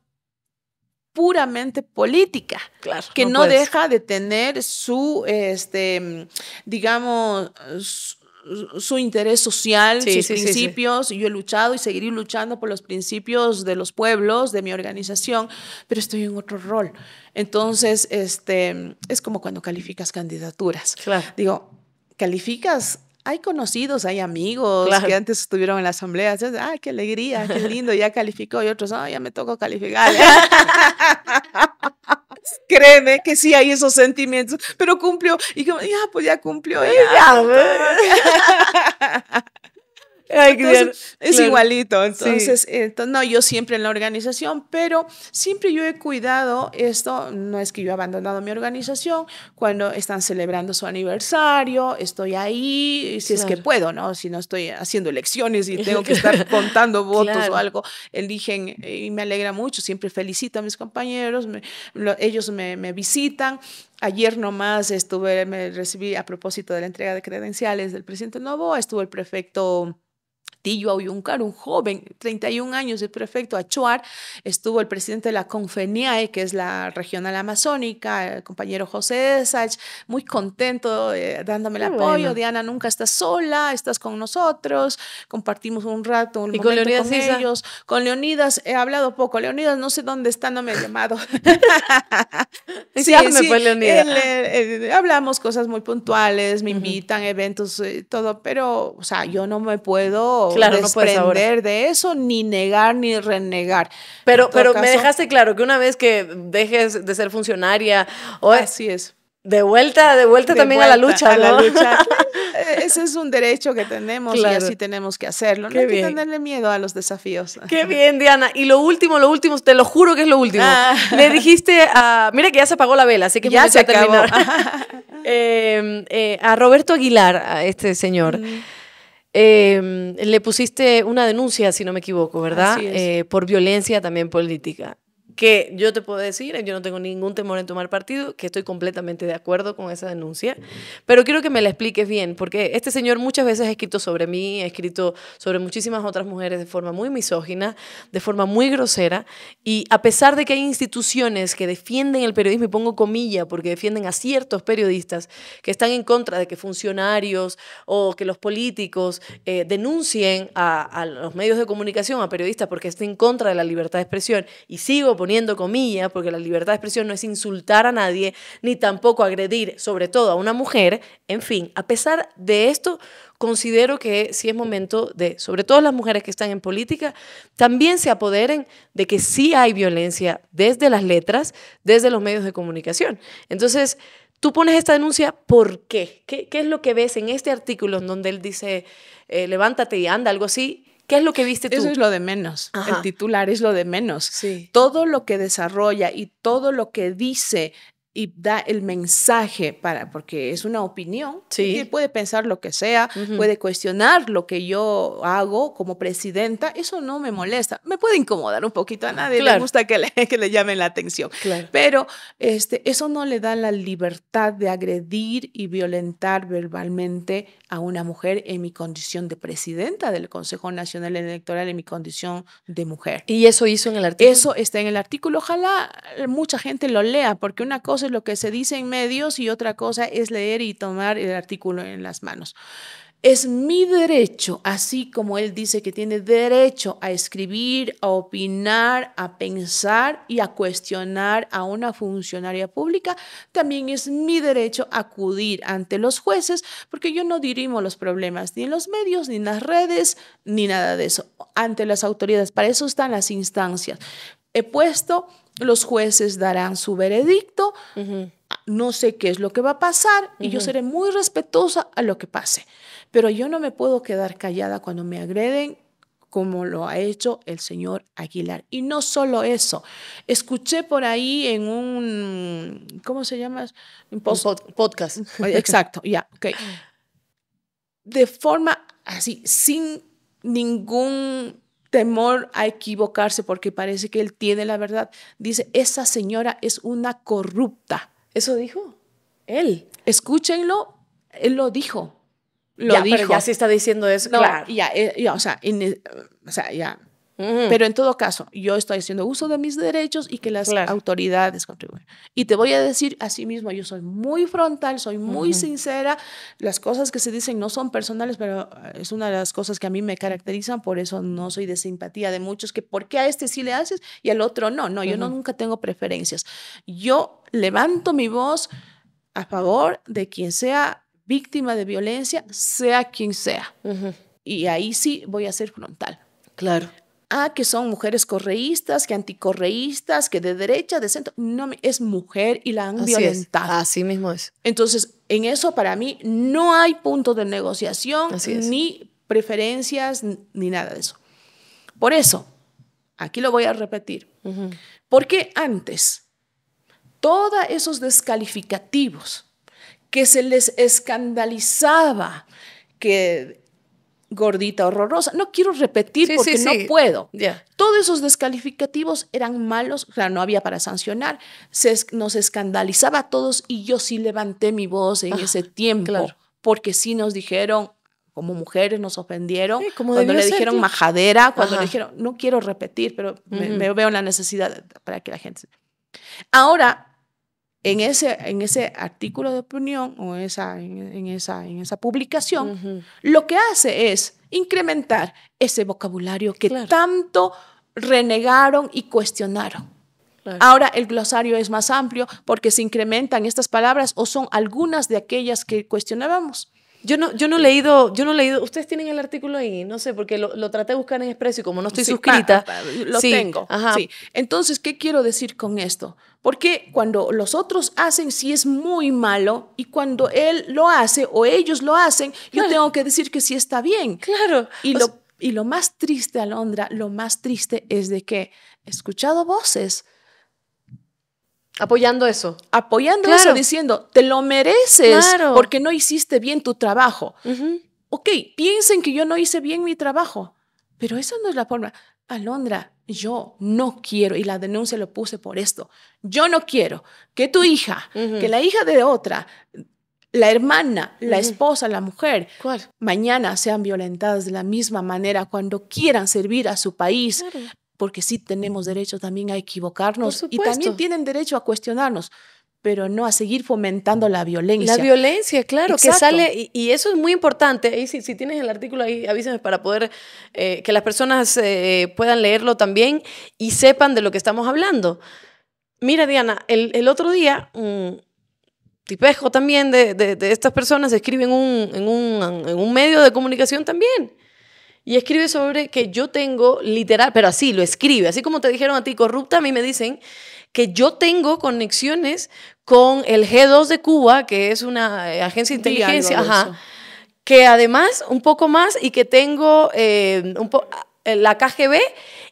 puramente política, claro, que no, deja de tener su, este, digamos, su, interés social, sus principios. Y Yo he luchado y seguiré luchando por los principios de los pueblos, de mi organización, pero estoy en otro rol. Entonces, este, es como cuando calificas candidaturas. Digo, calificas hay conocidos, hay amigos que antes estuvieron en la asamblea. ¡Ay, ah, qué alegría, qué [LAUGHS] lindo, ya calificó. Y otros, ah, ya me tocó calificar. [LAUGHS] Créeme que sí hay esos sentimientos, pero cumplió. Y como, ya, pues ya cumplió. ella. [LAUGHS] es igualito. Entonces, no, yo siempre en la organización, pero siempre yo he cuidado esto. No es que yo he abandonado mi organización. Cuando están celebrando su aniversario, estoy ahí, si es que puedo, ¿no? Si no estoy haciendo elecciones y tengo que [LAUGHS] estar contando votos o algo, eligen eh, y me alegra mucho. Siempre felicito a mis compañeros, ellos me, me visitan. Ayer nomás estuve, me recibí a propósito de la entrega de credenciales del presidente Novoa, estuvo el prefecto Castillo un joven, 31 años, el prefecto Achuar, estuvo el presidente de la Confeniae, que es la regional amazónica, el compañero José Sach, muy contento, eh, dándome el apoyo, Diana nunca estás sola, estás con nosotros, compartimos un rato, un momento con, ellos, con Leonidas he hablado poco, Leonidas no sé dónde está, no me he llamado. [LAUGHS] sí, sí, eh, eh, hablamos cosas muy puntuales, me invitan, eventos, y todo, pero, o sea, yo no me puedo claro, no no de eso, ni negar, ni renegar. Pero, pero me dejaste claro que una vez que dejes de ser funcionaria, o así es. De vuelta, de vuelta también a la lucha. A la lucha. [LAUGHS] Eh, ese es un derecho que tenemos y así tenemos que hacerlo. no hay que tenerle miedo a los desafíos. Qué bien, Diana. Y lo último, lo último, te lo juro que es lo último. Ah. Le dijiste a. Mira que ya se apagó la vela, así que ya se acabó. [LAUGHS] Eh, eh, a Roberto Aguilar, a este señor. Em, le pusiste una denuncia, si no me equivoco, ¿verdad? Eh, por violencia también política que yo te puedo decir, yo no tengo ningún temor en tomar partido, que estoy completamente de acuerdo con esa denuncia, pero quiero que me la expliques bien, porque este señor muchas veces ha escrito sobre mí, ha escrito sobre muchísimas otras mujeres de forma muy misógina, de forma muy grosera, y a pesar de que hay instituciones que defienden el periodismo, y pongo comilla, porque defienden a ciertos periodistas que están en contra de que funcionarios o que los políticos eh, denuncien a, a los medios de comunicación, a periodistas, porque estén en contra de la libertad de expresión, y sigo por poniendo comillas, porque la libertad de expresión no es insultar a nadie, ni tampoco agredir, sobre todo a una mujer, en fin, a pesar de esto, considero que sí es momento de, sobre todo las mujeres que están en política, también se apoderen de que sí hay violencia desde las letras, desde los medios de comunicación. Entonces, Tú pones esta denuncia, ¿por qué? ¿Qué, es lo que ves en este artículo en donde él dice, eh, levántate y anda, algo así? ¿Qué es lo que viste tú? Eso es lo de menos. El titular es lo de menos. Todo lo que desarrolla y todo lo que dice y da el mensaje para, porque es una opinión, sí. puede pensar lo que sea, puede cuestionar lo que yo hago como presidenta, eso no me molesta, me puede incomodar un poquito, a nadie le gusta que le, [LAUGHS] que le llamen la atención, claro. pero este, eso no le da la libertad de agredir y violentar verbalmente a una mujer en mi condición de presidenta del Consejo Nacional Electoral, en mi condición de mujer. ¿Y eso hizo en el artículo? Eso está en el artículo, ojalá mucha gente lo lea, porque una cosa lo que se dice en medios y otra cosa es leer y tomar el artículo en las manos. Es mi derecho, así como él dice que tiene derecho a escribir, a opinar, a pensar y a cuestionar a una funcionaria pública, también es mi derecho acudir ante los jueces, porque yo no dirimo los problemas ni en los medios, ni en las redes, ni nada de eso, ante las autoridades. Para eso están las instancias. He puesto los jueces darán su veredicto, no sé qué es lo que va a pasar y yo seré muy respetuosa a lo que pase. Pero yo no me puedo quedar callada cuando me agreden como lo ha hecho el señor Aguilar. Y no solo eso, escuché por ahí en un, ¿cómo se llama? Un podcast. [LAUGHS] Exacto, ya, ok. [LAUGHS] De forma así, sin ningún temor a equivocarse porque parece que él tiene la verdad. Dice, esa señora es una corrupta. Eso dijo él. Escúchenlo, él lo dijo. Lo ya, dijo. Pero ya sí está diciendo eso. claro. ya, eh, sea, o sea, ya pero en todo caso, yo estoy haciendo uso de mis derechos y que las autoridades contribuyan. Y te voy a decir, así mismo, yo soy muy frontal, soy muy sincera. Las cosas que se dicen no son personales, pero eh, es una de las cosas que a mí me caracterizan. Por eso no soy de simpatía de muchos, que por qué a este sí le haces y al otro no. No, yo no, nunca tengo preferencias. Yo levanto mi voz a favor de quien sea víctima de violencia, sea quien sea. Y ahí sí voy a ser frontal. Claro. Ah, que son mujeres correístas, que anticorreístas, que de derecha, de centro. No, es mujer y la han violentado. Así mismo es. Entonces, en eso para mí no hay punto de negociación, ni preferencias, ni nada de eso. Por eso, aquí lo voy a repetir, porque antes todos esos descalificativos que se les escandalizaba, que gordita horrorosa. No quiero repetir porque no puedo. Todos esos descalificativos eran malos, o sea, no había para sancionar. nos escandalizaba a todos y yo sí levanté mi voz en ese tiempo porque sí nos dijeron, como mujeres nos ofendieron, como cuando le dijeron majadera, cuando le dijeron, no quiero repetir, pero me, veo la necesidad para que la gente... Ahora, en ese, en ese artículo de opinión o esa, en, esa, en esa publicación, lo que hace es incrementar ese vocabulario que tanto renegaron y cuestionaron. Ahora el glosario es más amplio porque se incrementan estas palabras o son algunas de aquellas que cuestionábamos. Yo no, yo no he leído, yo no he leído, ustedes tienen el artículo ahí, no sé, porque lo, traté de buscar en Expreso y como no estoy suscrita, lo tengo. Sí. Entonces, ¿qué quiero decir con esto? Porque cuando los otros hacen, sí es muy malo, y cuando él lo hace o ellos lo hacen, yo tengo que decir que sí está bien. Claro. Y lo, y lo más triste, Alondra, lo más triste es de que he escuchado voces. Apoyando eso. Apoyando eso, diciendo, te lo mereces porque no hiciste bien tu trabajo. Ok, piensen que yo no hice bien mi trabajo, pero eso no es la forma. Alondra, yo no quiero, y la denuncia lo puse por esto, yo no quiero que tu hija, que la hija de otra, la hermana, la esposa, la mujer, mañana sean violentadas de la misma manera cuando quieran servir a su país. Porque sí tenemos derecho también a equivocarnos y también tienen derecho a cuestionarnos pero no a seguir fomentando la violencia. La violencia, claro, que sale, y, eso es muy importante, y si, tienes el artículo ahí, avísame para poder, eh, que las personas eh, puedan leerlo también y sepan de lo que estamos hablando. Mira, Diana, el, otro día, un tipejo también de, estas personas escribe en un, en un medio de comunicación también. Y escribe sobre que yo tengo literal, pero así lo escribe, así como te dijeron a ti corrupta, a mí me dicen que yo tengo conexiones con el G2 de Cuba, que es una eh, agencia de inteligencia, que además, un poco más, y que tengo eh, eh, la KGB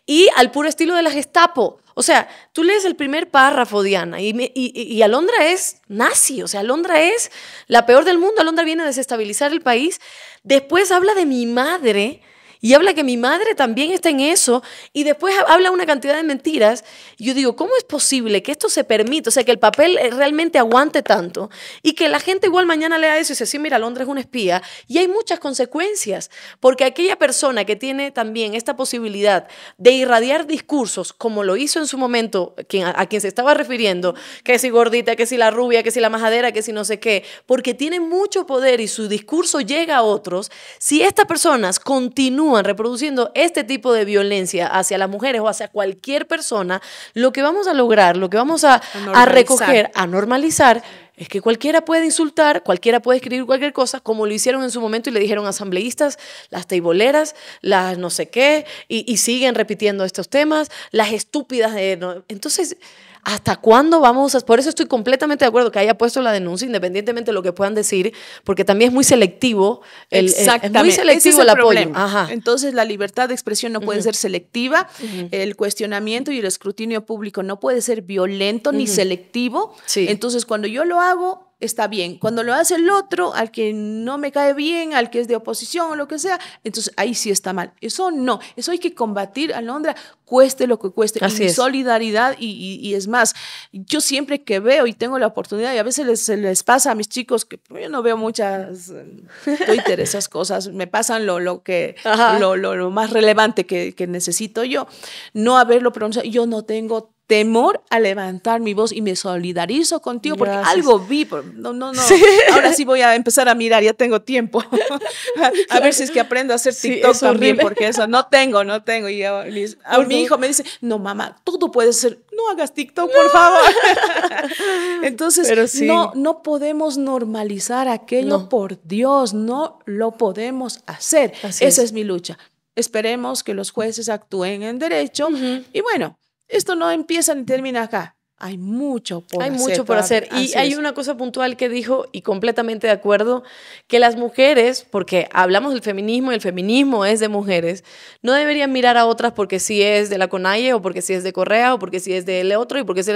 y al puro estilo de la Gestapo. O sea, tú lees el primer párrafo, Diana, y, y, y, Alondra es nazi, o sea, Alondra es la peor del mundo, Alondra viene a desestabilizar el país. Después habla de mi madre, y habla que mi madre también está en eso. Y después habla una cantidad de mentiras. yo digo, ¿cómo es posible que esto se permita? O sea, que el papel eh, realmente aguante tanto. Y que la gente igual mañana lea eso y se sí, mira, Londres es un espía. Y hay muchas consecuencias. Porque aquella persona que tiene también esta posibilidad de irradiar discursos, como lo hizo en su momento a quien se estaba refiriendo, que si gordita, que si la rubia, que si la majadera, que si no sé qué, porque tiene mucho poder y su discurso llega a otros, si estas personas continúan reproduciendo este tipo de violencia hacia las mujeres o hacia cualquier persona, lo que vamos a lograr, lo que vamos a, recoger, a normalizar, es que cualquiera puede insultar, cualquiera puede escribir cualquier cosa, como lo hicieron en su momento y le dijeron asambleístas, las teiboleras, las no sé qué, y, siguen repitiendo estos temas, las estúpidas de... entonces, ¿Hasta cuándo vamos a...? Por eso estoy completamente de acuerdo que haya puesto la denuncia, independientemente de lo que puedan decir, porque también es muy selectivo. El, Exactamente. Es muy selectivo el, apoyo. Ajá. Entonces, la libertad de expresión no puede ser selectiva, el cuestionamiento y el escrutinio público no puede ser violento ni selectivo. Sí. Entonces, cuando yo lo hago, está bien. Cuando lo hace el otro, al que no me cae bien, al que es de oposición o lo que sea, entonces ahí sí está mal. Eso no, eso hay que combatir, a Londra, cueste lo que cueste. y Solidaridad y, es más, yo siempre que veo y tengo la oportunidad, y a veces les, pasa a mis chicos, que yo no veo muchas mm, Twitter, esas cosas, me pasan lo, lo que, lo, más relevante que, que necesito yo, no haberlo pronunciado, yo no tengo temor a levantar mi voz y me solidarizo contigo porque algo vi, no, no, no, ahora sí voy a empezar a mirar, ya tengo tiempo, [LAUGHS] a, ver si es que aprendo a hacer TikTok también, porque eso no tengo, no tengo, y a, mi hijo me dice, no mamá, todo puede ser, no hagas TikTok, por favor. [LAUGHS] Entonces, no, no podemos normalizar aquello, por Dios, no lo podemos hacer, esa es. mi lucha. Esperemos que los jueces actúen en derecho y bueno, esto no empieza ni termina acá hay mucho por hacer. mucho por hacer. Y hay una cosa puntual que dijo, y completamente de acuerdo, que las mujeres, porque hablamos del feminismo y el feminismo es de mujeres, no deberían mirar a otras porque si es de la CONAIE o porque si es de Correa o porque si es del otro y porque si...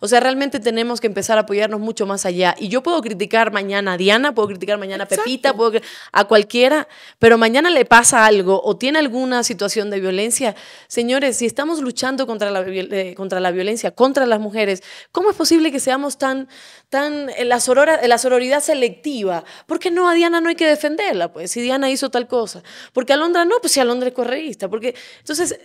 O sea, realmente tenemos que empezar a apoyarnos mucho más allá. Y yo puedo criticar mañana a Diana, puedo criticar mañana a Pepita, puedo a cualquiera, pero mañana le pasa algo o tiene alguna situación de violencia. Señores, si estamos luchando contra la, eh, contra la violencia, contra las mujeres, ¿cómo es posible que seamos tan, tan, en eh, la, sororidad selectiva? Porque no a Diana no hay que defenderla? Pues si Diana hizo tal cosa. Porque a Alondra no, pues si Alondra es correísta. Porque, entonces,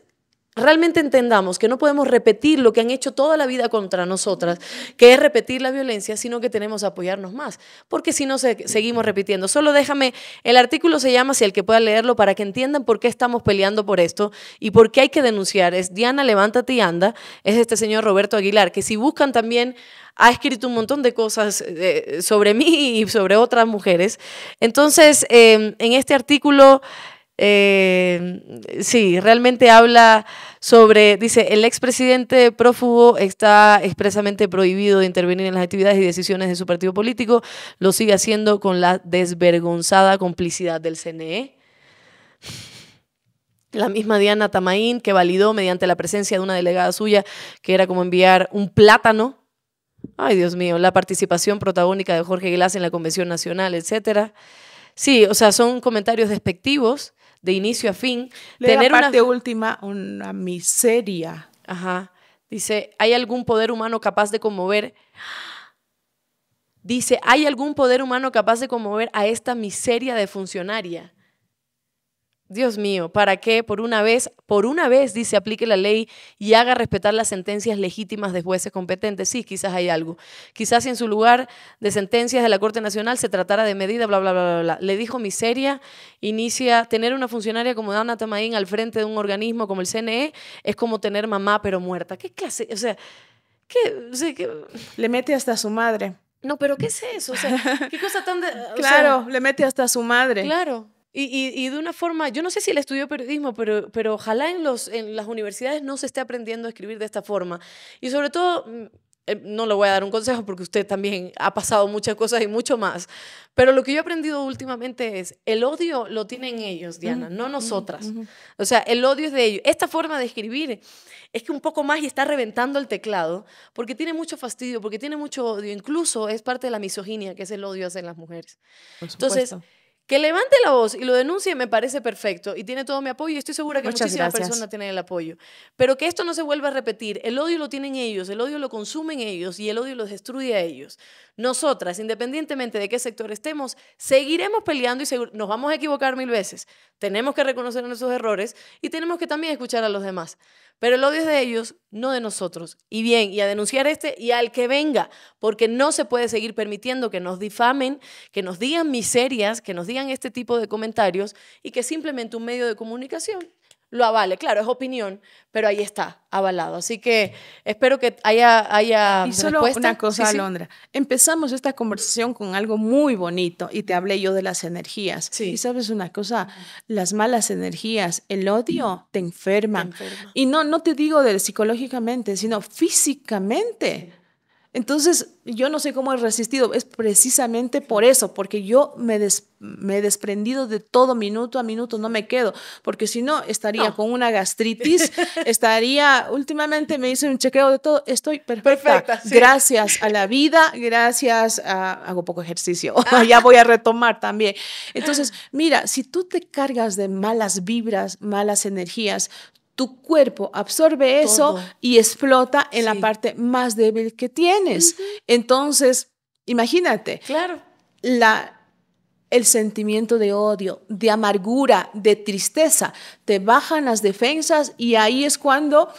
realmente entendamos que no podemos repetir lo que han hecho toda la vida contra nosotras, que es repetir la violencia, sino que tenemos que apoyarnos más, porque si no seguimos repitiendo. Solo déjame, el artículo se llama, si el que pueda leerlo, para que entiendan por qué estamos peleando por esto y por qué hay que denunciar. Es Diana, levántate y anda, es este señor Roberto Aguilar, que si buscan también ha escrito un montón de cosas eh, sobre mí y sobre otras mujeres. Entonces, eh, en este artículo... Eh, sí, realmente habla sobre, dice, el expresidente prófugo está expresamente prohibido de intervenir en las actividades y decisiones de su partido político, lo sigue haciendo con la desvergonzada complicidad del CNE. La misma Diana Tamaín que validó mediante la presencia de una delegada suya que era como enviar un plátano. Ay, Dios mío, la participación protagónica de Jorge Glass en la Convención Nacional, etcétera. Sí, o sea, son comentarios despectivos de inicio a fin. tener la parte última, una miseria. Ajá. Dice, ¿hay algún poder humano capaz de conmover? Dice, ¿hay algún poder humano capaz de conmover a esta miseria de funcionaria? Dios mío, ¿para que Por una vez, por una vez, dice, aplique la ley y haga respetar las sentencias legítimas de jueces competentes. Sí, quizás hay algo. Quizás si en su lugar de sentencias de la Corte Nacional se tratara de medida, bla, bla, bla, bla, Le dijo miseria, inicia, tener una funcionaria como Dana Tamaín al frente de un organismo como el CNE es como tener mamá pero muerta. ¿Qué clase? O sea, ¿qué? O sea, Le mete hasta a su madre. No, pero ¿qué es eso? O sea, ¿qué cosa tan... De, [LAUGHS] claro, le mete hasta a su madre. Claro. Y, de una forma, yo no sé si él estudió periodismo, pero, pero ojalá en, los, en las universidades no se esté aprendiendo a escribir de esta forma. Y sobre todo, mm, eh, no le voy a dar un consejo porque usted también ha pasado muchas cosas y mucho más, pero lo que yo he aprendido últimamente es, el odio lo tienen ellos, Diana, no nosotras. O sea, el odio es de ellos. Esta forma de escribir es que un poco más y está reventando el teclado porque tiene mucho fastidio, porque tiene mucho odio, incluso es parte de la misoginia que es el odio hacia las mujeres. Entonces... Que levante la voz y lo denuncie me parece perfecto y tiene todo mi apoyo y estoy segura que muchísimas personas tienen el apoyo. Pero que esto no se vuelva a repetir. El odio lo tienen ellos, el odio lo consumen ellos y el odio los destruye a ellos. Nosotras, independientemente de qué sector estemos, seguiremos peleando y nos vamos a equivocar mil veces. Tenemos que reconocer nuestros errores y tenemos que también escuchar a los demás. Pero el odio es de ellos, no de nosotros. Y bien, y a denunciar este y al que venga, porque no se puede seguir permitiendo que nos difamen, que nos digan miserias, que nos digan este tipo de comentarios y que simplemente un medio de comunicación lo avale. Claro, es opinión, pero ahí está, avalado. Así que espero que haya, haya Y solo una cosa, sí, Alondra. Empezamos esta conversación con algo muy bonito y te hablé yo de las energías. Y sabes una cosa, las malas energías, el odio te enferman. Y no, no te digo de, psicológicamente, sino físicamente entonces, yo no sé cómo he resistido. Es precisamente por eso, porque yo me, he desprendido de todo minuto a minuto, no me quedo, porque si no, estaría con una gastritis, [LAUGHS] estaría, últimamente me hice un chequeo de todo, estoy perfecta. Gracias a la vida, gracias a, hago poco ejercicio, [LAUGHS] [LAUGHS] ya voy a retomar también. Entonces, mira, si tú te cargas de malas vibras, malas energías, tu cuerpo absorbe eso y explota en la parte más débil que tienes. Entonces, imagínate. Claro. La, el sentimiento de odio, de amargura, de tristeza, te bajan las defensas y ahí es cuando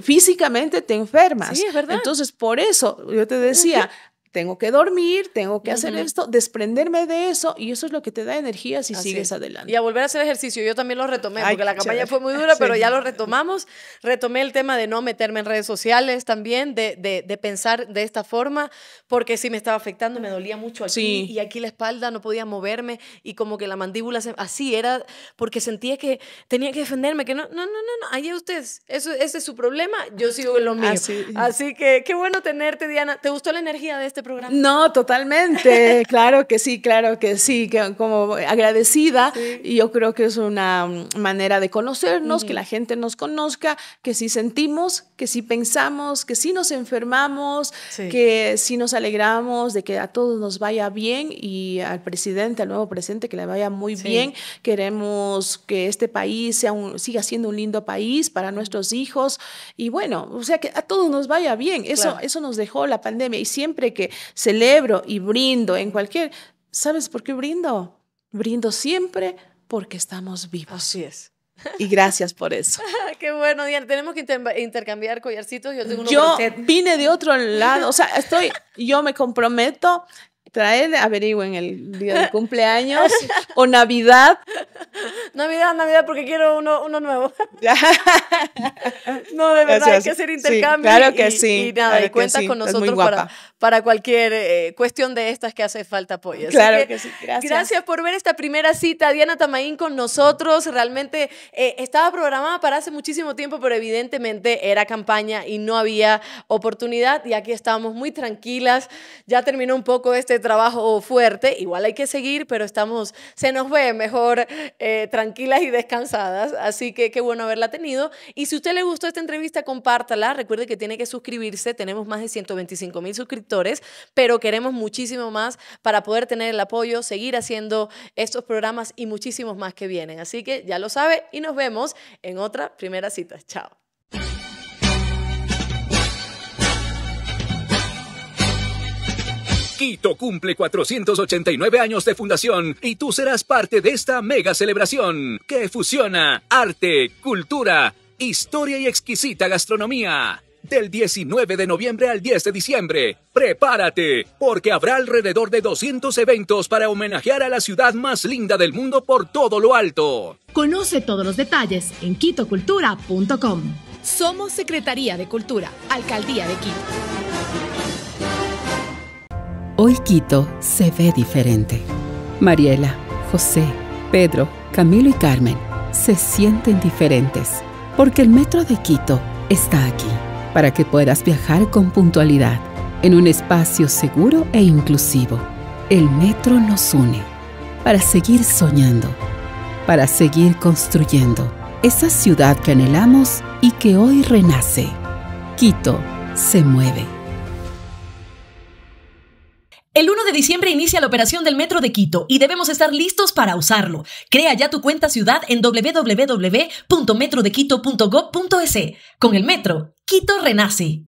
físicamente te enfermas. Entonces, por eso yo te decía, tengo que dormir, tengo que hacer esto, desprenderme de eso y eso es lo que te da energía si sigues adelante. Y a volver a hacer ejercicio, yo también lo retomé, porque la campaña fue muy dura, [LAUGHS] pero ya lo retomamos. Retomé el tema de no meterme en redes sociales también, de, de, pensar de esta forma, porque si me estaba afectando, me dolía mucho aquí y aquí la espalda, no podía moverme y como que la mandíbula, así era, porque sentía que tenía que defenderme, que no, no, no, no, no ahí ustedes, eso, ese es su problema, yo sigo lo mío. Así, así que qué bueno tenerte, Diana. ¿Te gustó la energía de este programa. No, totalmente, [LAUGHS] claro que sí, claro que sí, que como agradecida y yo creo que es una mm, manera de conocernos, que la gente nos conozca, que si sentimos, que si pensamos, que si nos enfermamos, que si nos alegramos de que a todos nos vaya bien y al presidente, al nuevo presidente, que le vaya muy bien. Queremos que este país sea un, siga siendo un lindo país para nuestros hijos y bueno, o sea, que a todos nos vaya bien. Eso, eso nos dejó la pandemia y siempre que celebro y brindo en cualquier... ¿Sabes por qué brindo? Brindo siempre porque estamos vivos. Así es. Y gracias por eso. [LAUGHS] Ah, qué bueno, Diana. Tenemos que intercambiar collarcitos. Yo Yo vine de otro lado. O sea, estoy, yo me comprometo traer, en el día de cumpleaños o Navidad. Navidad, Navidad, porque quiero uno, uno nuevo. [LAUGHS] no, de verdad, hay que hacer intercambio. claro que sí. Y nada, cuenta con nosotros para, para cualquier eh, cuestión de estas que hace falta apoyo. Claro que, sí, gracias. Gracias por ver esta primera cita, Diana Tamaín, con nosotros. Realmente eh, estaba programada para hace muchísimo tiempo, pero evidentemente era campaña y no había oportunidad. Y aquí estamos muy tranquilas. Ya terminó un poco este trabajo fuerte. Igual hay que seguir, pero estamos, se nos ve mejor eh, tranquilas y descansadas. Así que qué bueno haberla tenido. Y si a usted le gustó esta entrevista, compártala. Recuerde que tiene que suscribirse. Tenemos más de 125 mil suscriptores pero queremos muchísimo más para poder tener el apoyo, seguir haciendo estos programas y muchísimos más que vienen. Así que ya lo sabe y nos vemos en otra primera cita. Chao. Quito cumple 489 años de fundación y tú serás parte de esta mega celebración que fusiona arte, cultura, historia y exquisita gastronomía. Del 19 de noviembre al 10 de diciembre, prepárate, porque habrá alrededor de 200 eventos para homenajear a la ciudad más linda del mundo por todo lo alto. Conoce todos los detalles en quitocultura.com. Somos Secretaría de Cultura, Alcaldía de Quito. Hoy Quito se ve diferente. Mariela, José, Pedro, Camilo y Carmen se sienten diferentes porque el Metro de Quito está aquí para que puedas viajar con puntualidad en un espacio seguro e inclusivo. El metro nos une para seguir soñando, para seguir construyendo esa ciudad que anhelamos y que hoy renace. Quito se mueve. El 1 de diciembre inicia la operación del Metro de Quito y debemos estar listos para usarlo. Crea ya tu cuenta ciudad en www.metrodequito.gov.es. Con el Metro, Quito renace.